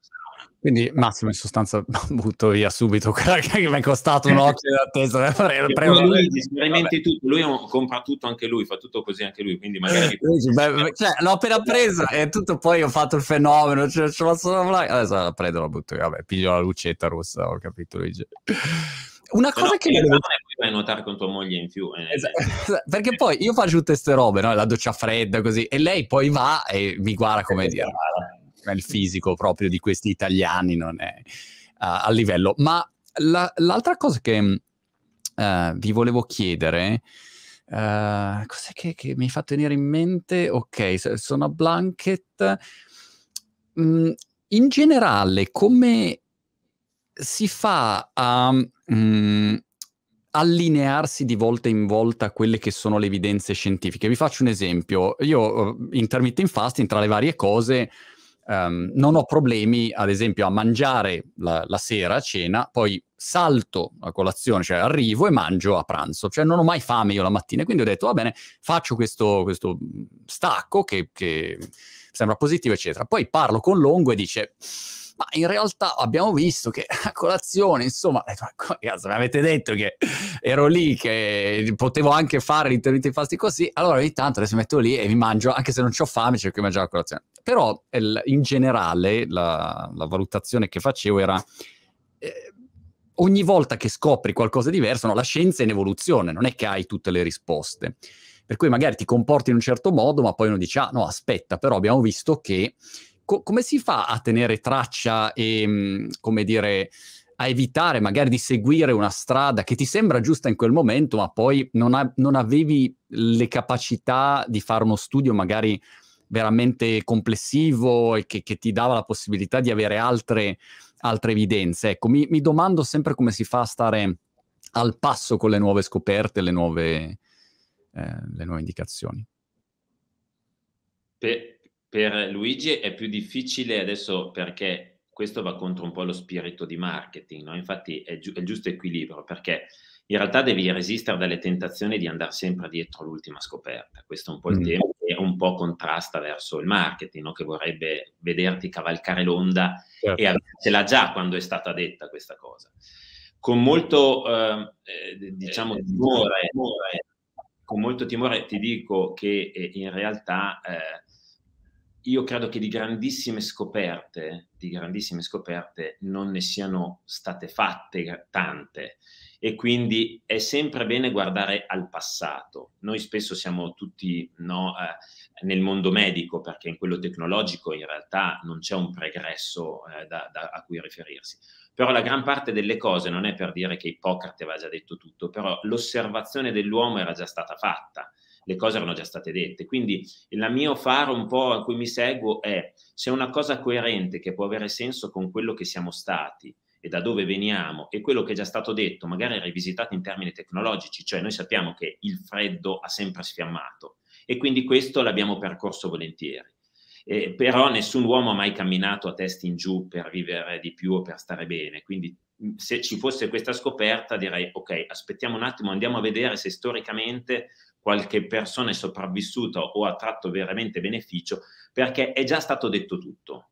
Quindi Massimo in sostanza butto via subito quella che mi è costato un'occhio di attesa. Pre- lui sperimenti tutto, lui compra tutto anche lui, fa tutto così anche lui, quindi magari... Eh, beh, cioè, l'ho appena presa e tutto, poi ho fatto il fenomeno, cioè, ce l'ho solo... Adesso la prendo, la butto via, vabbè, piglio la lucetta rossa, ho capito Luigi una cosa no, che... Io... Non puoi nuotare con tua moglie in più Esatto. Perché poi io faccio tutte queste robe, no? la doccia fredda così, e lei poi va e mi guarda come eh, dire, esatto. ma il fisico proprio di questi italiani non è uh, a livello. Ma la, l'altra cosa che uh, vi volevo chiedere... Uh, cos'è che, che mi fa tenere in mente? Ok, sono a blanket. Mm, in generale, come si fa a... Um, mh, mm, allinearsi di volta in volta a quelle che sono le evidenze scientifiche. Vi faccio un esempio. Io, eh, intermittent fasting, tra le varie cose, Um, non ho problemi, ad esempio, a mangiare la, la, sera a cena, poi salto a colazione, cioè arrivo e mangio a pranzo, cioè non ho mai fame io la mattina, quindi ho detto va bene, faccio questo, questo stacco che, che sembra positivo, eccetera. Poi parlo con Longo e dice ma in realtà abbiamo visto che a colazione, insomma, ragazzi, mi avete detto che ero lì, che potevo anche fare gli interventi fasti così, allora ogni tanto adesso metto lì e mi mangio, anche se non ho fame, cerco di mangiare a colazione. Però in generale la, la valutazione che facevo era... Eh, ogni volta che scopri qualcosa di diverso, no, la scienza è in evoluzione, non è che hai tutte le risposte. Per cui magari ti comporti in un certo modo, ma poi uno dice, ah no, aspetta, però abbiamo visto che co- come si fa a tenere traccia e, mm, come dire, a evitare magari di seguire una strada che ti sembra giusta in quel momento, ma poi non, ha- non avevi le capacità di fare uno studio magari veramente complessivo e che, che ti dava la possibilità di avere altre, altre evidenze. Ecco, mi, mi domando sempre come si fa a stare al passo con le nuove scoperte, le nuove, eh, le nuove indicazioni. Beh, per Luigi è più difficile adesso perché questo va contro un po' lo spirito di marketing, no? infatti è, giu- è il giusto equilibrio perché in realtà devi resistere dalle tentazioni di andare sempre dietro l'ultima scoperta. Questo è un po' il mm. tema che un po' contrasta verso il marketing, no? che vorrebbe vederti cavalcare l'onda certo. e avercela già quando è stata detta questa cosa. Con molto, ehm, eh, diciamo, eh, eh, timore, timore, con molto timore ti dico che eh, in realtà eh, io credo che di grandissime scoperte, di grandissime scoperte non ne siano state fatte tante e quindi è sempre bene guardare al passato. Noi spesso siamo tutti no, eh, nel mondo medico perché in quello tecnologico in realtà non c'è un pregresso eh, da, da, a cui riferirsi. Però la gran parte delle cose non è per dire che Ippocrate aveva già detto tutto, però l'osservazione dell'uomo era già stata fatta le cose erano già state dette. Quindi il mio faro un po' a cui mi seguo è se una cosa coerente che può avere senso con quello che siamo stati e da dove veniamo e quello che è già stato detto, magari rivisitato in termini tecnologici, cioè noi sappiamo che il freddo ha sempre sfiammato e quindi questo l'abbiamo percorso volentieri. Eh, però nessun uomo ha mai camminato a testa in giù per vivere di più o per stare bene, quindi se ci fosse questa scoperta direi ok, aspettiamo un attimo, andiamo a vedere se storicamente qualche persona è sopravvissuta o ha tratto veramente beneficio, perché è già stato detto tutto.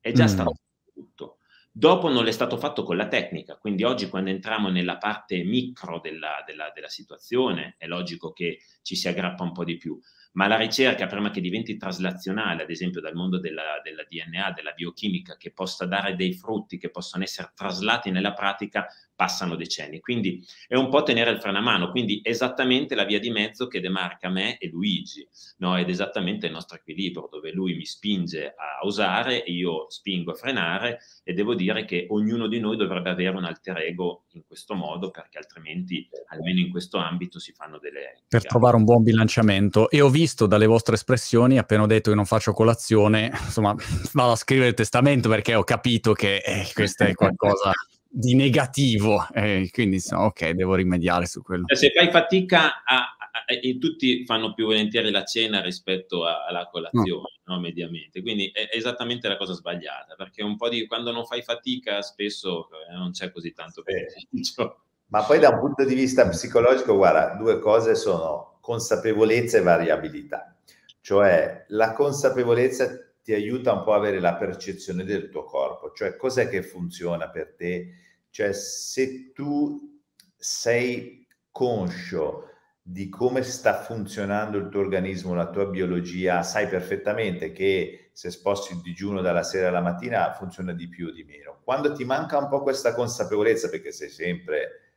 È già mm. stato detto tutto. Dopo non l'è stato fatto con la tecnica, quindi oggi quando entriamo nella parte micro della, della, della situazione è logico che ci si aggrappa un po' di più, ma la ricerca, prima che diventi traslazionale, ad esempio dal mondo della, della, DNA, della biochimica, che possa dare dei frutti che possono essere traslati nella pratica, passano decenni. Quindi è un po' tenere il freno a mano, quindi esattamente la via di mezzo che demarca me e Luigi, no? ed esattamente il nostro equilibrio, dove lui mi spinge a usare io spingo a frenare, e devo dire che ognuno di noi dovrebbe avere un alter ego in questo modo, perché altrimenti, almeno in questo ambito, si fanno delle... Per trovare un buon bilanciamento. E ho visto visto dalle vostre espressioni, appena ho detto che non faccio colazione, insomma, vado a scrivere il testamento perché ho capito che eh, questo è qualcosa di negativo. Eh, quindi, insomma, ok, devo rimediare su quello. Se fai fatica a, e tutti fanno più volentieri la cena rispetto alla colazione, no. No, mediamente. Quindi è esattamente la cosa sbagliata, perché un po' di quando non fai fatica spesso eh, non c'è così tanto beneficio. Ma poi da un punto di vista psicologico, guarda, due cose sono consapevolezza e variabilità. Cioè la consapevolezza ti aiuta un po' a avere la percezione del tuo corpo, cioè cos'è che funziona per te, cioè se tu sei conscio di come sta funzionando il tuo organismo, la tua biologia, sai perfettamente che se sposti il digiuno dalla sera alla mattina funziona di più o di meno. Quando ti manca un po' questa consapevolezza, perché sei sempre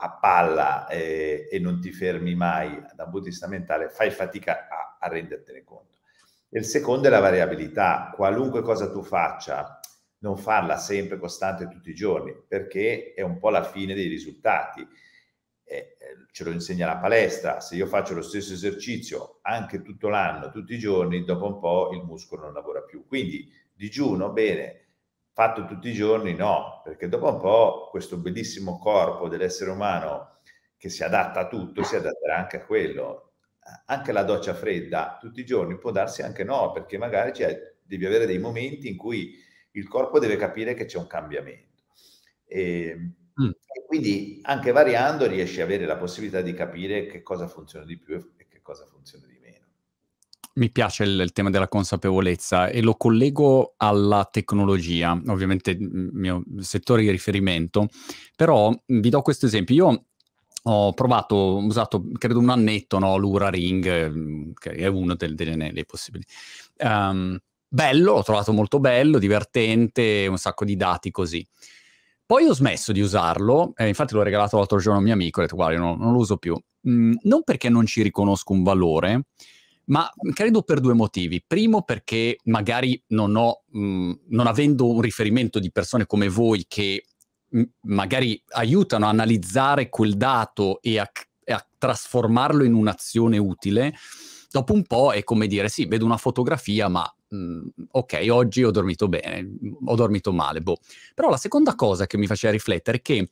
a palla eh, e non ti fermi mai dal punto di vista mentale, fai fatica a, a rendertene conto. il secondo è la variabilità. Qualunque cosa tu faccia, non farla sempre costante tutti i giorni, perché è un po' la fine dei risultati. Eh, eh ce lo insegna la palestra, se io faccio lo stesso esercizio anche tutto l'anno, tutti i giorni, dopo un po' il muscolo non lavora più. Quindi digiuno, bene, fatto tutti i giorni, no, perché dopo un po' questo bellissimo corpo dell'essere umano che si adatta a tutto, si adatterà anche a quello. Anche la doccia fredda tutti i giorni può darsi anche no, perché magari cioè, devi avere dei momenti in cui il corpo deve capire che c'è un cambiamento. E, ehm, mm. e quindi anche variando riesci ad avere la possibilità di capire che cosa funziona di più e che cosa funziona di meno mi piace il, il, tema della consapevolezza e lo collego alla tecnologia, ovviamente il mm, mm, mio settore di riferimento, però mm, vi do questo esempio. Io ho provato, ho usato credo un annetto, no? l'Ura Ring, che è uno del, delle, dei possibili. Um, bello, l'ho trovato molto bello, divertente, un sacco di dati così. Poi ho smesso di usarlo, eh, infatti l'ho regalato l'altro giorno a un mio amico, ho detto guarda, io non, non lo uso più. Mm, non perché non ci riconosco un valore, ma credo per due motivi. Primo perché magari non ho, mh, mm, non avendo un riferimento di persone come voi che mh, mm, magari aiutano a analizzare quel dato e a, e a trasformarlo in un'azione utile, dopo un po' è come dire sì, vedo una fotografia, ma mh, mm, ok, oggi ho dormito bene, ho dormito male, boh. Però la seconda cosa che mi faceva riflettere è che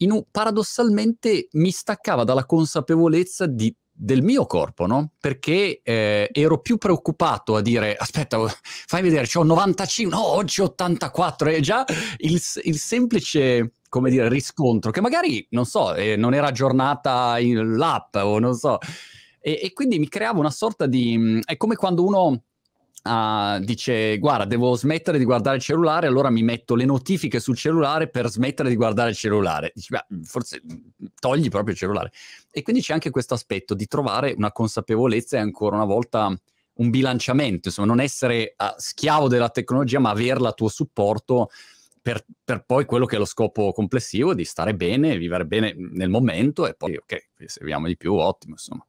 un, paradossalmente mi staccava dalla consapevolezza di del mio corpo, no? Perché eh, ero più preoccupato a dire, aspetta, oh, fai vedere, ho 95, no, oggi 84, e già il, il semplice come dire, riscontro, che magari, non so, eh, non era aggiornata l'app o non so. E, e, quindi mi creavo una sorta di... Mm, è come quando uno uh, dice guarda devo smettere di guardare il cellulare, allora mi metto le notifiche sul cellulare per smettere di guardare il cellulare. dice, beh, mm, forse mm, togli proprio il cellulare. E quindi c'è anche questo aspetto di trovare una consapevolezza e ancora una volta un bilanciamento, insomma non essere uh, schiavo della tecnologia ma averla a tuo supporto per, per, poi quello che è lo scopo complessivo di stare bene, vivere bene mm, nel momento e poi ok, se viviamo di più ottimo insomma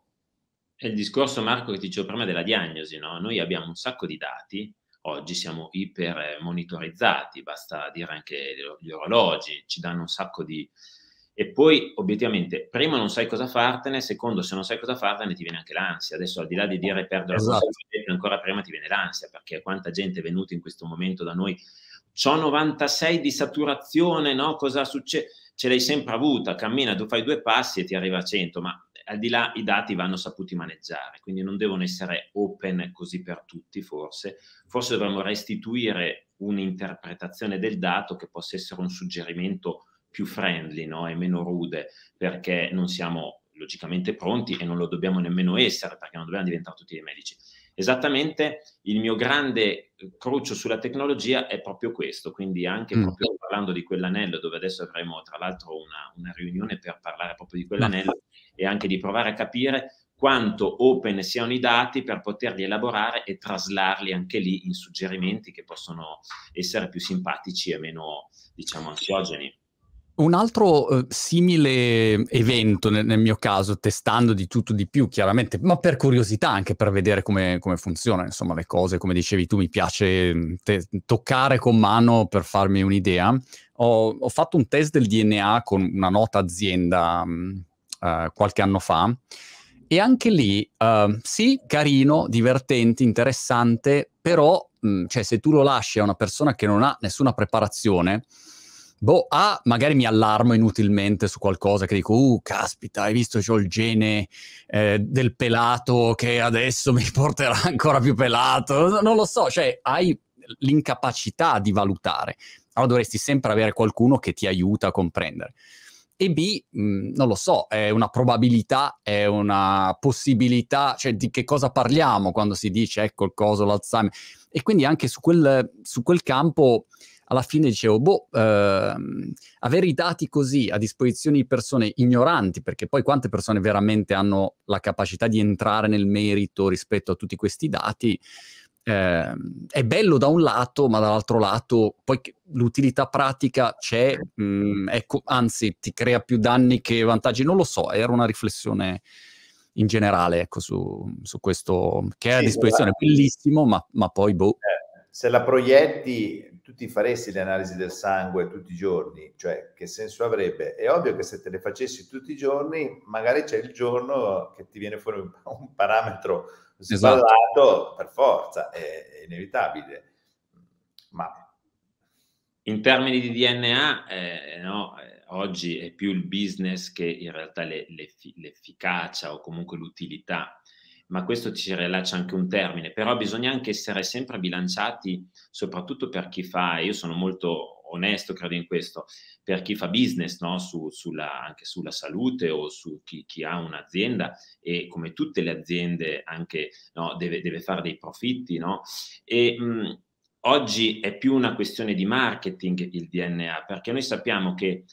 è il discorso, Marco, che ti dicevo prima della diagnosi, no? Noi abbiamo un sacco di dati, oggi siamo iper monitorizzati, basta dire anche gli orologi, ci danno un sacco di... E poi, obiettivamente, prima non sai cosa fartene, secondo, se non sai cosa fartene, ti viene anche l'ansia. Adesso, al di là di dire perdo la esatto. ancora prima ti viene l'ansia, perché quanta gente è venuta in questo momento da noi, ho 96 di saturazione, no? Cosa succede? Ce l'hai sempre avuta, cammina, tu fai due passi e ti arriva a 100, ma al di là i dati vanno saputi maneggiare, quindi non devono essere open così per tutti forse, forse dovremmo restituire un'interpretazione del dato che possa essere un suggerimento più friendly no? e meno rude, perché non siamo logicamente pronti e non lo dobbiamo nemmeno essere, perché non dobbiamo diventare tutti dei medici. Esattamente il mio grande eh, cruccio sulla tecnologia è proprio questo, quindi anche mm. parlando di quell'anello, dove adesso avremo tra l'altro una, una riunione per parlare proprio di quell'anello, e anche di provare a capire quanto open siano i dati per poterli elaborare e traslarli anche lì in suggerimenti che possono essere più simpatici e meno, diciamo, ansiogeni. Un altro eh, simile evento nel, nel, mio caso, testando di tutto di più chiaramente, ma per curiosità anche per vedere come, come funzionano insomma, le cose, come dicevi tu mi piace mm, te- toccare con mano per farmi un'idea, ho, ho, fatto un test del DNA con una nota azienda mh, mm, eh, qualche anno fa. E anche lì, eh, sì, carino, divertente, interessante, però mh, cioè, se tu lo lasci a una persona che non ha nessuna preparazione, boh, A, ah, magari mi allarmo inutilmente su qualcosa che dico, uh, caspita, hai visto, c'ho il gene eh, del pelato che adesso mi porterà ancora più pelato, non lo so, cioè hai l'incapacità di valutare, allora dovresti sempre avere qualcuno che ti aiuta a comprendere e B, mh, mhmm, non lo so, è una probabilità, è una possibilità, cioè di che cosa parliamo quando si dice ecco il coso, l'Alzheimer. E quindi anche su quel, su quel campo alla fine dicevo, boh, ehm, avere i dati così a disposizione di persone ignoranti, perché poi quante persone veramente hanno la capacità di entrare nel merito rispetto a tutti questi dati, eh, è bello da un lato, ma dall'altro lato poi l'utilità pratica c'è, mh, mm, ecco, anzi ti crea più danni che vantaggi, non lo so, era una riflessione in generale ecco, su, su questo che è sì, disposizione, guarda. bellissimo, ma, ma poi boh. Eh, se la proietti, tu ti faresti le analisi del sangue tutti i giorni, cioè che senso avrebbe? È ovvio che se te le facessi tutti i giorni, magari c'è il giorno che ti viene fuori un, un parametro sballato esatto. per forza, è, inevitabile. Ma in termini di DNA, eh, no, eh, oggi è più il business che in realtà le, le, l'efficacia o comunque l'utilità ma questo ci rilaccia anche un termine, però bisogna anche essere sempre bilanciati, soprattutto per chi fa, io sono molto onesto, credo in questo, per chi fa business, no? Su, sulla, anche sulla salute o su chi, chi, ha un'azienda e come tutte le aziende anche no? deve, deve, fare dei profitti, no? E, mh, mm, Oggi è più una questione di marketing il DNA, perché noi sappiamo che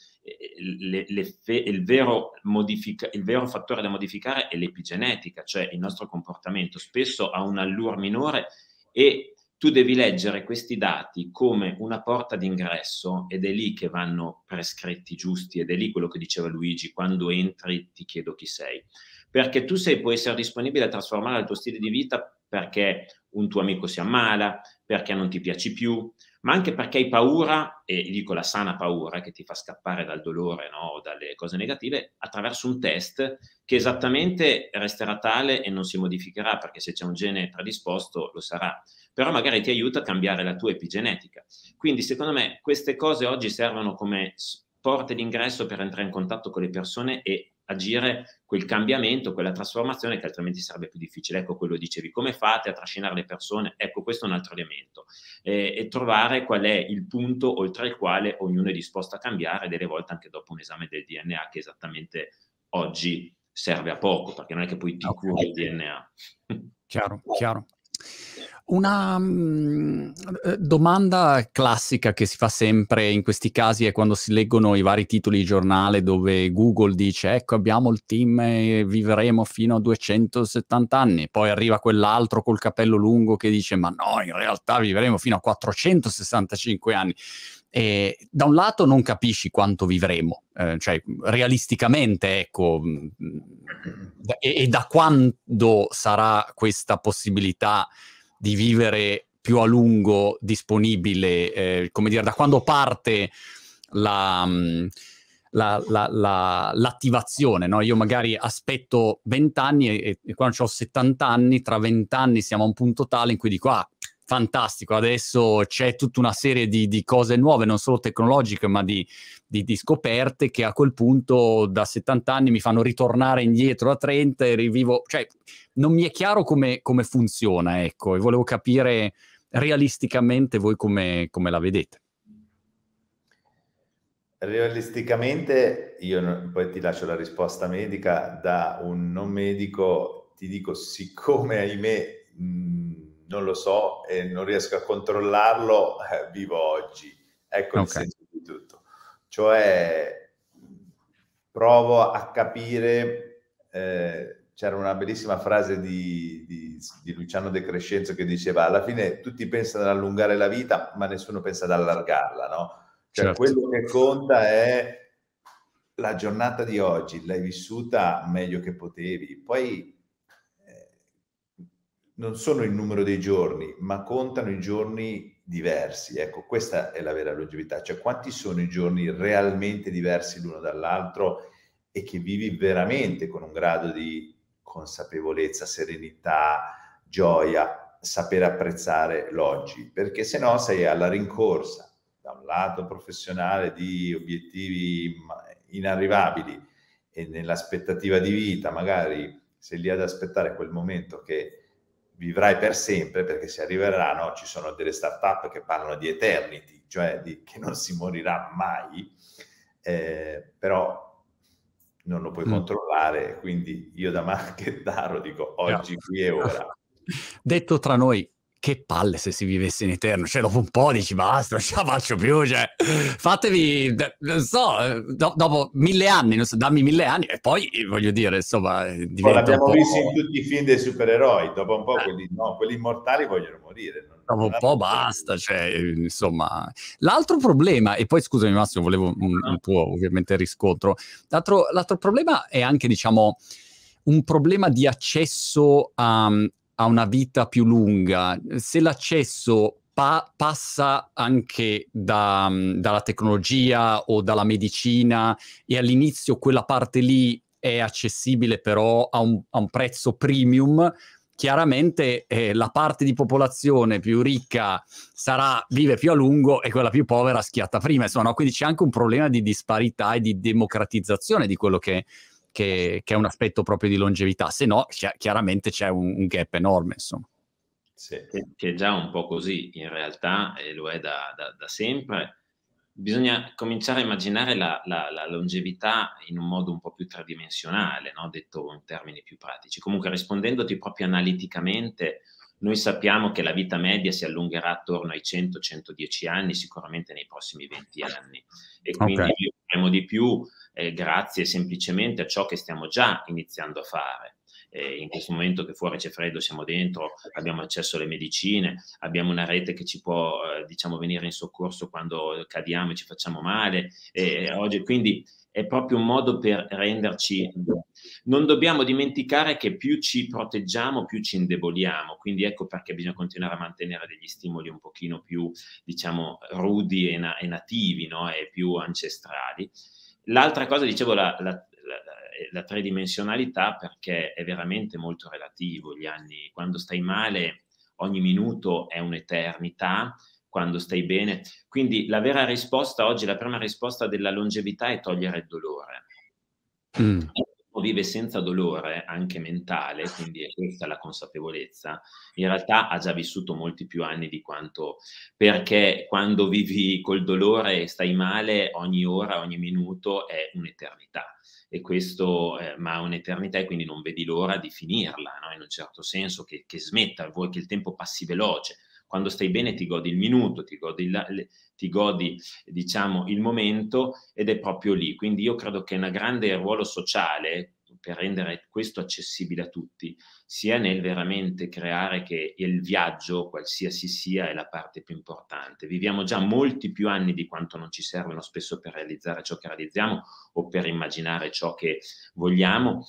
le, le, il, vero modifica, il vero fattore da modificare è l'epigenetica, cioè il nostro comportamento. Spesso ha un allure minore e tu devi leggere questi dati come una porta d'ingresso ed è lì che vanno prescritti giusti ed è lì quello che diceva Luigi, quando entri ti chiedo chi sei, perché tu sei, puoi essere disponibile a trasformare il tuo stile di vita perché un tuo amico si ammala, perché non ti piaci più, ma anche perché hai paura, e dico la sana paura che ti fa scappare dal dolore no? o dalle cose negative, attraverso un test che esattamente resterà tale e non si modificherà, perché se c'è un gene predisposto lo sarà, però magari ti aiuta a cambiare la tua epigenetica. Quindi secondo me queste cose oggi servono come porte d'ingresso per entrare in contatto con le persone e agire quel cambiamento, quella trasformazione che altrimenti sarebbe più difficile. Ecco quello dicevi, come fate a trascinare le persone? Ecco questo è un altro elemento e, e trovare qual è il punto oltre il quale ognuno è disposto a cambiare, delle volte anche dopo un esame del DNA che esattamente oggi serve a poco, perché non è che poi ti cura il DNA. Chiaro, chiaro. Una mh, mm, eh, domanda classica che si fa sempre in questi casi è quando si leggono i vari titoli di giornale dove Google dice ecco abbiamo il team e vivremo fino a 270 anni, poi arriva quell'altro col capello lungo che dice ma no in realtà vivremo fino a 465 anni eh, da un lato non capisci quanto vivremo, eh, cioè realisticamente, ecco, mm, e, e da quando sarà questa possibilità di vivere più a lungo disponibile, eh, come dire, da quando parte la... Mm, la, la, la, l'attivazione. No? Io magari aspetto vent'anni e, e quando ho 70 anni, tra vent'anni siamo a un punto tale in cui dico, ah, fantastico. Adesso c'è tutta una serie di, di cose nuove, non solo tecnologiche, ma di, di, di, scoperte che a quel punto da 70 anni mi fanno ritornare indietro a 30 e rivivo. Cioè, non mi è chiaro come, come funziona, ecco, e volevo capire realisticamente voi come, come la vedete. Realisticamente, io poi ti lascio la risposta medica da un non medico, ti dico, siccome ahimè mh, non lo so e non riesco a controllarlo, eh, vivo oggi. Ecco okay. il senso di tutto. Cioè, provo a capire, eh, c'era una bellissima frase di, di, di, Luciano De Crescenzo che diceva, alla fine tutti pensano ad allungare la vita, ma nessuno pensa ad allargarla, no? Cioè, certo. quello che conta è la giornata di oggi, l'hai vissuta meglio che potevi. Poi non sono il numero dei giorni, ma contano i giorni diversi. Ecco, questa è la vera longevità, cioè quanti sono i giorni realmente diversi l'uno dall'altro e che vivi veramente con un grado di consapevolezza, serenità, gioia, sapere apprezzare l'oggi, perché se no sei alla rincorsa da un lato professionale di obiettivi inarrivabili e nell'aspettativa di vita magari sei lì ad aspettare quel momento che vivrai per sempre perché se arriveranno ci sono delle start-up che parlano di eternity, cioè di, che non si morirà mai, eh, però non lo puoi mm. controllare, quindi io da marchettaro dico oggi, yeah. qui e ora. Detto tra noi, che palle se si vivesse in eterno, cioè dopo un po' dici basta, non ce la faccio più, cioè fatevi, non so, do, dopo mille anni, non so, dammi mille anni e poi voglio dire, insomma, eh, diventa L'abbiamo visto in tutti i film dei supereroi, dopo un po' eh. quelli, no, quelli immortali vogliono morire. Non dopo un po' basta, cioè, insomma. L'altro problema, e poi scusami Massimo, volevo un, ah. un tuo ovviamente riscontro, l'altro, l'altro problema è anche, diciamo, un problema di accesso a, ha una vita più lunga, se l'accesso pa- passa anche da, mm, dalla tecnologia o dalla medicina e all'inizio quella parte lì è accessibile però a un, a un prezzo premium, chiaramente eh, la parte di popolazione più ricca sarà, vive più a lungo e quella più povera schiatta prima. Insomma, no? Quindi c'è anche un problema di disparità e di democratizzazione di quello che È che, che, è un aspetto proprio di longevità, se no chiaramente c'è un, un gap enorme. Insomma. Sì. Che è già un po' così in realtà e lo è da, da, da sempre. Bisogna cominciare a immaginare la, la, la, longevità in un modo un po' più tridimensionale, no? detto in termini più pratici. Comunque, rispondendoti proprio analiticamente, noi sappiamo che la vita media si allungherà attorno ai 100-110 anni, sicuramente nei prossimi 20 anni. E quindi okay. vivremo di più eh, grazie semplicemente a ciò che stiamo già iniziando a fare. Eh, in questo momento che fuori c'è freddo, siamo dentro, abbiamo accesso alle medicine, abbiamo una rete che ci può eh, diciamo, venire in soccorso quando cadiamo e ci facciamo male. Eh, oggi, quindi è proprio un modo per renderci... Non dobbiamo dimenticare che più ci proteggiamo, più ci indeboliamo, quindi ecco perché bisogna continuare a mantenere degli stimoli un pochino più, diciamo, rudi e, na- e nativi, no? e più ancestrali. L'altra cosa, dicevo, la, la, la, la, tridimensionalità perché è veramente molto relativo gli anni. Quando stai male, ogni minuto è un'eternità, quando stai bene. Quindi la vera risposta oggi, la prima risposta della longevità è togliere il dolore. Mm uno vive senza dolore, anche mentale, quindi è questa la consapevolezza, in realtà ha già vissuto molti più anni di quanto, perché quando vivi col dolore e stai male, ogni ora, ogni minuto è un'eternità. E questo, eh, ma un'eternità e quindi non vedi l'ora di finirla, no? in un certo senso, che, che smetta, vuoi che il tempo passi veloce, quando stai bene ti godi il minuto, ti godi, la, le, ti godi diciamo, il momento ed è proprio lì. Quindi io credo che un grande ruolo sociale per rendere questo accessibile a tutti, sia nel veramente creare che il viaggio, qualsiasi sia, è la parte più importante. Viviamo già molti più anni di quanto non ci servono spesso per realizzare ciò che realizziamo o per immaginare ciò che vogliamo,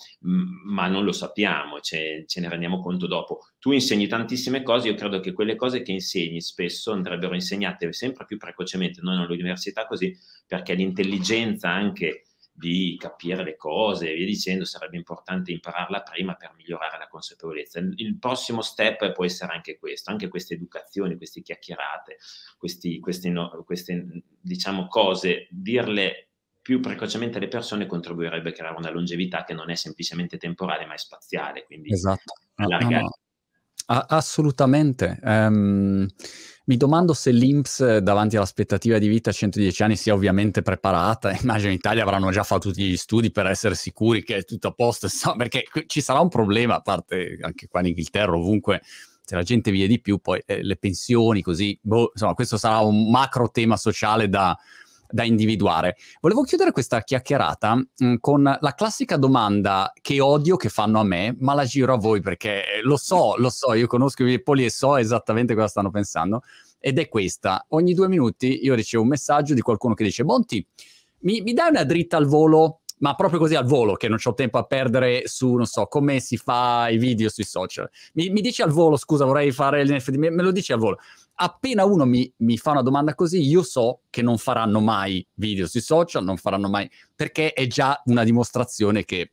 ma non lo sappiamo, ce, ce ne rendiamo conto dopo. Tu insegni tantissime cose, io credo che quelle cose che insegni spesso andrebbero insegnate sempre più precocemente, noi all'università così, perché l'intelligenza anche di capire le cose e via dicendo, sarebbe importante impararla prima per migliorare la consapevolezza. Il prossimo step può essere anche questo, anche queste educazioni, queste chiacchierate, questi, questi no, queste diciamo cose, dirle più precocemente alle persone contribuirebbe a creare una longevità che non è semplicemente temporale ma è spaziale, quindi esatto. allargare no, no. Ah, assolutamente. Um, mi domando se l'INPS eh, davanti all'aspettativa di vita a 110 anni sia ovviamente preparata. Immagino in Italia avranno già fatto tutti gli studi per essere sicuri che è tutto a posto, so, perché ci sarà un problema, a parte anche qua in Inghilterra, ovunque se la gente vive di più, poi eh, le pensioni, così, boh, insomma, questo sarà un macro tema sociale da, da individuare. Volevo chiudere questa chiacchierata mh, mm, con la classica domanda che odio che fanno a me, ma la giro a voi perché eh, lo so, lo so, io conosco i miei poli e so esattamente cosa stanno pensando. Ed è questa: ogni due minuti io ricevo un messaggio di qualcuno che dice: Monti, mi, mi dai una dritta al volo? ma proprio così al volo, che non ho tempo a perdere su, non so, come si fa i video sui social. Mi, mi dici al volo, scusa, vorrei fare l'NFT, me, me lo dici al volo appena uno mi, mi, fa una domanda così, io so che non faranno mai video sui social, non faranno mai, perché è già una dimostrazione che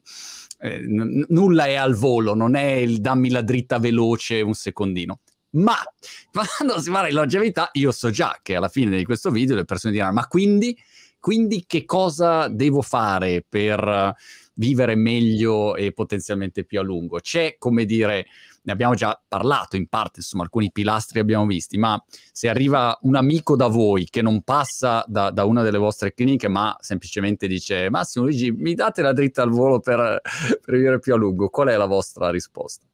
eh, n- nulla è al volo, non è il dammi la dritta veloce un secondino. Ma quando si parla di longevità, io so già che alla fine di questo video le persone diranno, ma quindi, quindi che cosa devo fare per vivere meglio e potenzialmente più a lungo? C'è, come dire, ne abbiamo già parlato in parte, insomma, alcuni pilastri abbiamo visti, ma se arriva un amico da voi che non passa da, da una delle vostre cliniche, ma semplicemente dice Massimo Luigi, mi date la dritta al volo per, per vivere più a lungo, qual è la vostra risposta?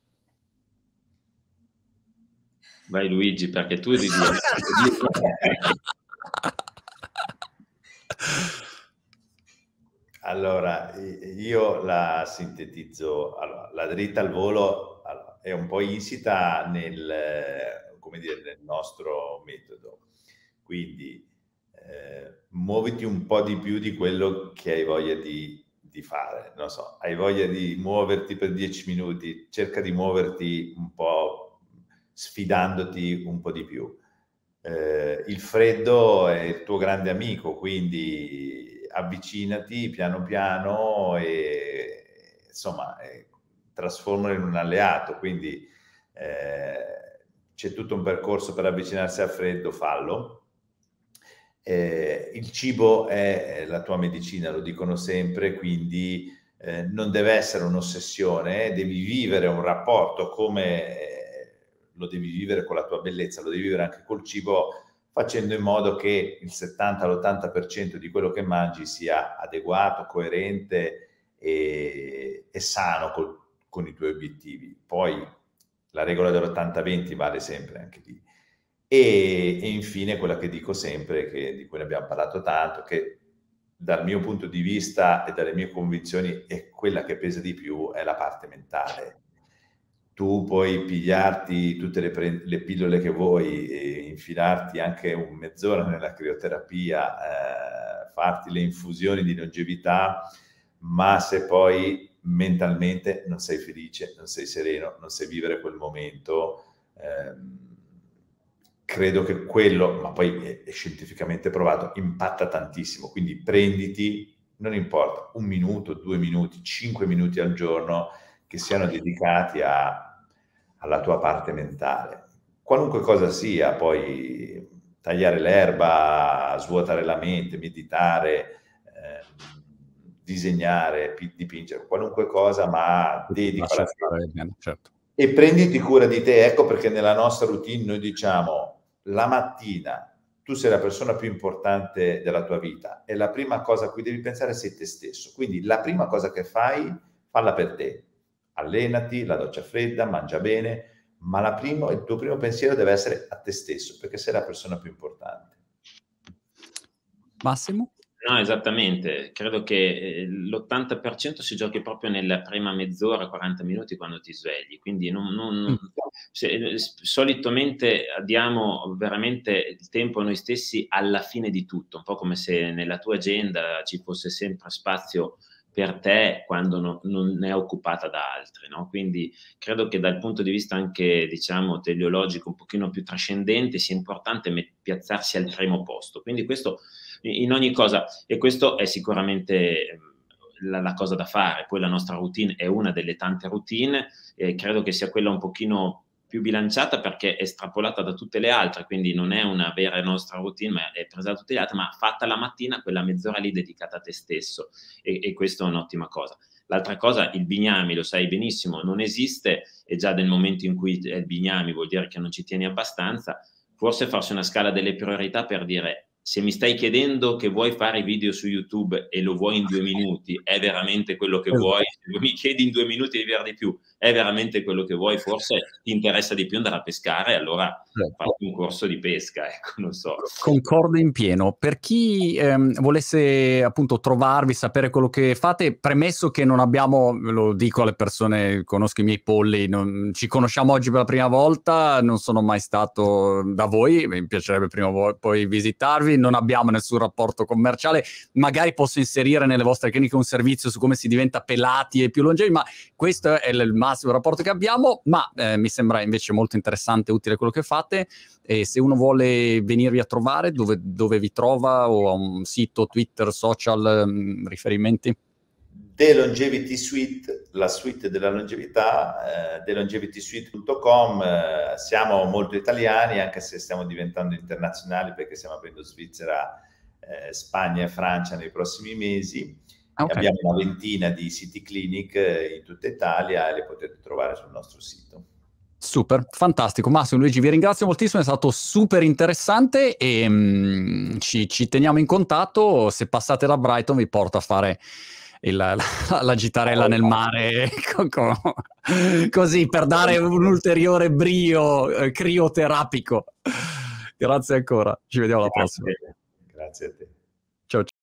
Vai Luigi, perché tu devi Allora, io la sintetizzo, allora, la dritta al volo è un po' insita nel, dire, nel nostro metodo. Quindi eh, muoviti un po' di più di quello che hai voglia di, di fare. Non so, hai voglia di muoverti per dieci minuti, cerca di muoverti un po' sfidandoti un po' di più. Eh, il freddo è il tuo grande amico, quindi avvicinati piano piano e insomma eh, trasformano in un alleato, quindi eh, c'è tutto un percorso per avvicinarsi al freddo, fallo. Eh, il cibo è la tua medicina, lo dicono sempre, quindi eh, non deve essere un'ossessione, eh, devi vivere un rapporto come eh, lo devi vivere con la tua bellezza, lo devi vivere anche col cibo facendo in modo che il 70-80% di quello che mangi sia adeguato, coerente e, e sano col, con i tuoi obiettivi. Poi la regola dell'80-20 vale sempre anche lì. E, e, infine quella che dico sempre, che, di cui ne abbiamo parlato tanto, che dal mio punto di vista e dalle mie convinzioni è quella che pesa di più, è la parte mentale. Tu puoi pigliarti tutte le, pre- le pillole che vuoi, e infilarti anche un mezz'ora nella crioterapia, eh, farti le infusioni di longevità, ma se poi mentalmente non sei felice, non sei sereno, non sai vivere quel momento. Ehm, credo che quello, ma poi è, è scientificamente provato, impatta tantissimo. Quindi prenditi, non importa, un minuto, due minuti, cinque minuti al giorno che siano dedicati a, alla tua parte mentale. Qualunque cosa sia, poi tagliare l'erba, svuotare la mente, meditare, disegnare, dipingere, qualunque cosa, ma dedica la certo, certo. E prenditi cura di te, ecco perché nella nostra routine noi diciamo la mattina tu sei la persona più importante della tua vita e la prima cosa a cui devi pensare sei te stesso. Quindi la prima cosa che fai, falla per te. Allenati, la doccia fredda, mangia bene, ma primo, il tuo primo pensiero deve essere a te stesso, perché sei la persona più importante. Massimo? No, esattamente. Credo che eh, l'80% si giochi proprio nella prima mezz'ora, 40 minuti quando ti svegli. Quindi non, non, mm. se, solitamente diamo veramente il tempo a noi stessi alla fine di tutto, un po' come se nella tua agenda ci fosse sempre spazio per te quando no, non è occupata da altri. No? Quindi credo che dal punto di vista anche, diciamo, teleologico un pochino più trascendente sia importante met- piazzarsi al primo posto. Quindi questo in ogni cosa, e questo è sicuramente ehm, la, la cosa da fare, poi la nostra routine è una delle tante routine, e credo che sia quella un pochino più bilanciata perché è estrapolata da tutte le altre, quindi non è una vera nostra routine, ma è presa da tutte le altre, ma fatta la mattina quella mezz'ora lì dedicata a te stesso e, e questa è un'ottima cosa. L'altra cosa, il bignami, lo sai benissimo, non esiste e già nel momento in cui è il bignami vuol dire che non ci tieni abbastanza, forse farsi una scala delle priorità per dire se mi stai chiedendo che vuoi fare video su YouTube e lo vuoi in due minuti, è veramente quello che esatto. vuoi, se mi chiedi in due minuti di vedere di più, è veramente quello che vuoi, forse ti interessa di più andare a pescare, allora certo. fai un corso di pesca, ecco, non so. Concordo in pieno. Per chi ehm, volesse appunto trovarvi, sapere quello che fate, premesso che non abbiamo, lo dico alle persone, conosco i miei polli, non, ci conosciamo oggi per la prima volta, non sono mai stato da voi, mi piacerebbe prima o poi visitarvi, non abbiamo nessun rapporto commerciale, magari posso inserire nelle vostre cliniche un servizio su come si diventa pelati e più longevi, ma questo è il massimo base sul rapporto che abbiamo, ma eh, mi sembra invece molto interessante e utile quello che fate. E se uno vuole venirvi a trovare, dove, dove vi trova? O a un sito, Twitter, social, mh, mm, riferimenti? The Longevity Suite, la suite della longevità, eh, thelongevitysuite.com, eh, siamo molto italiani anche se stiamo diventando internazionali perché stiamo aprendo Svizzera, eh, Spagna e Francia nei prossimi mesi Ah, okay. Abbiamo una ventina di City Clinic eh, in tutta Italia e le potete trovare sul nostro sito. Super, fantastico. Massimo, Luigi, vi ringrazio moltissimo, è stato super interessante e mh, mm, ci, ci, teniamo in contatto. Se passate da Brighton vi porto a fare il, la, la, gitarella oh, nel mare, oh. così per dare un ulteriore brio eh, crioterapico. Grazie ancora, ci vediamo alla prossima. Grazie a te. Ciao. ciao.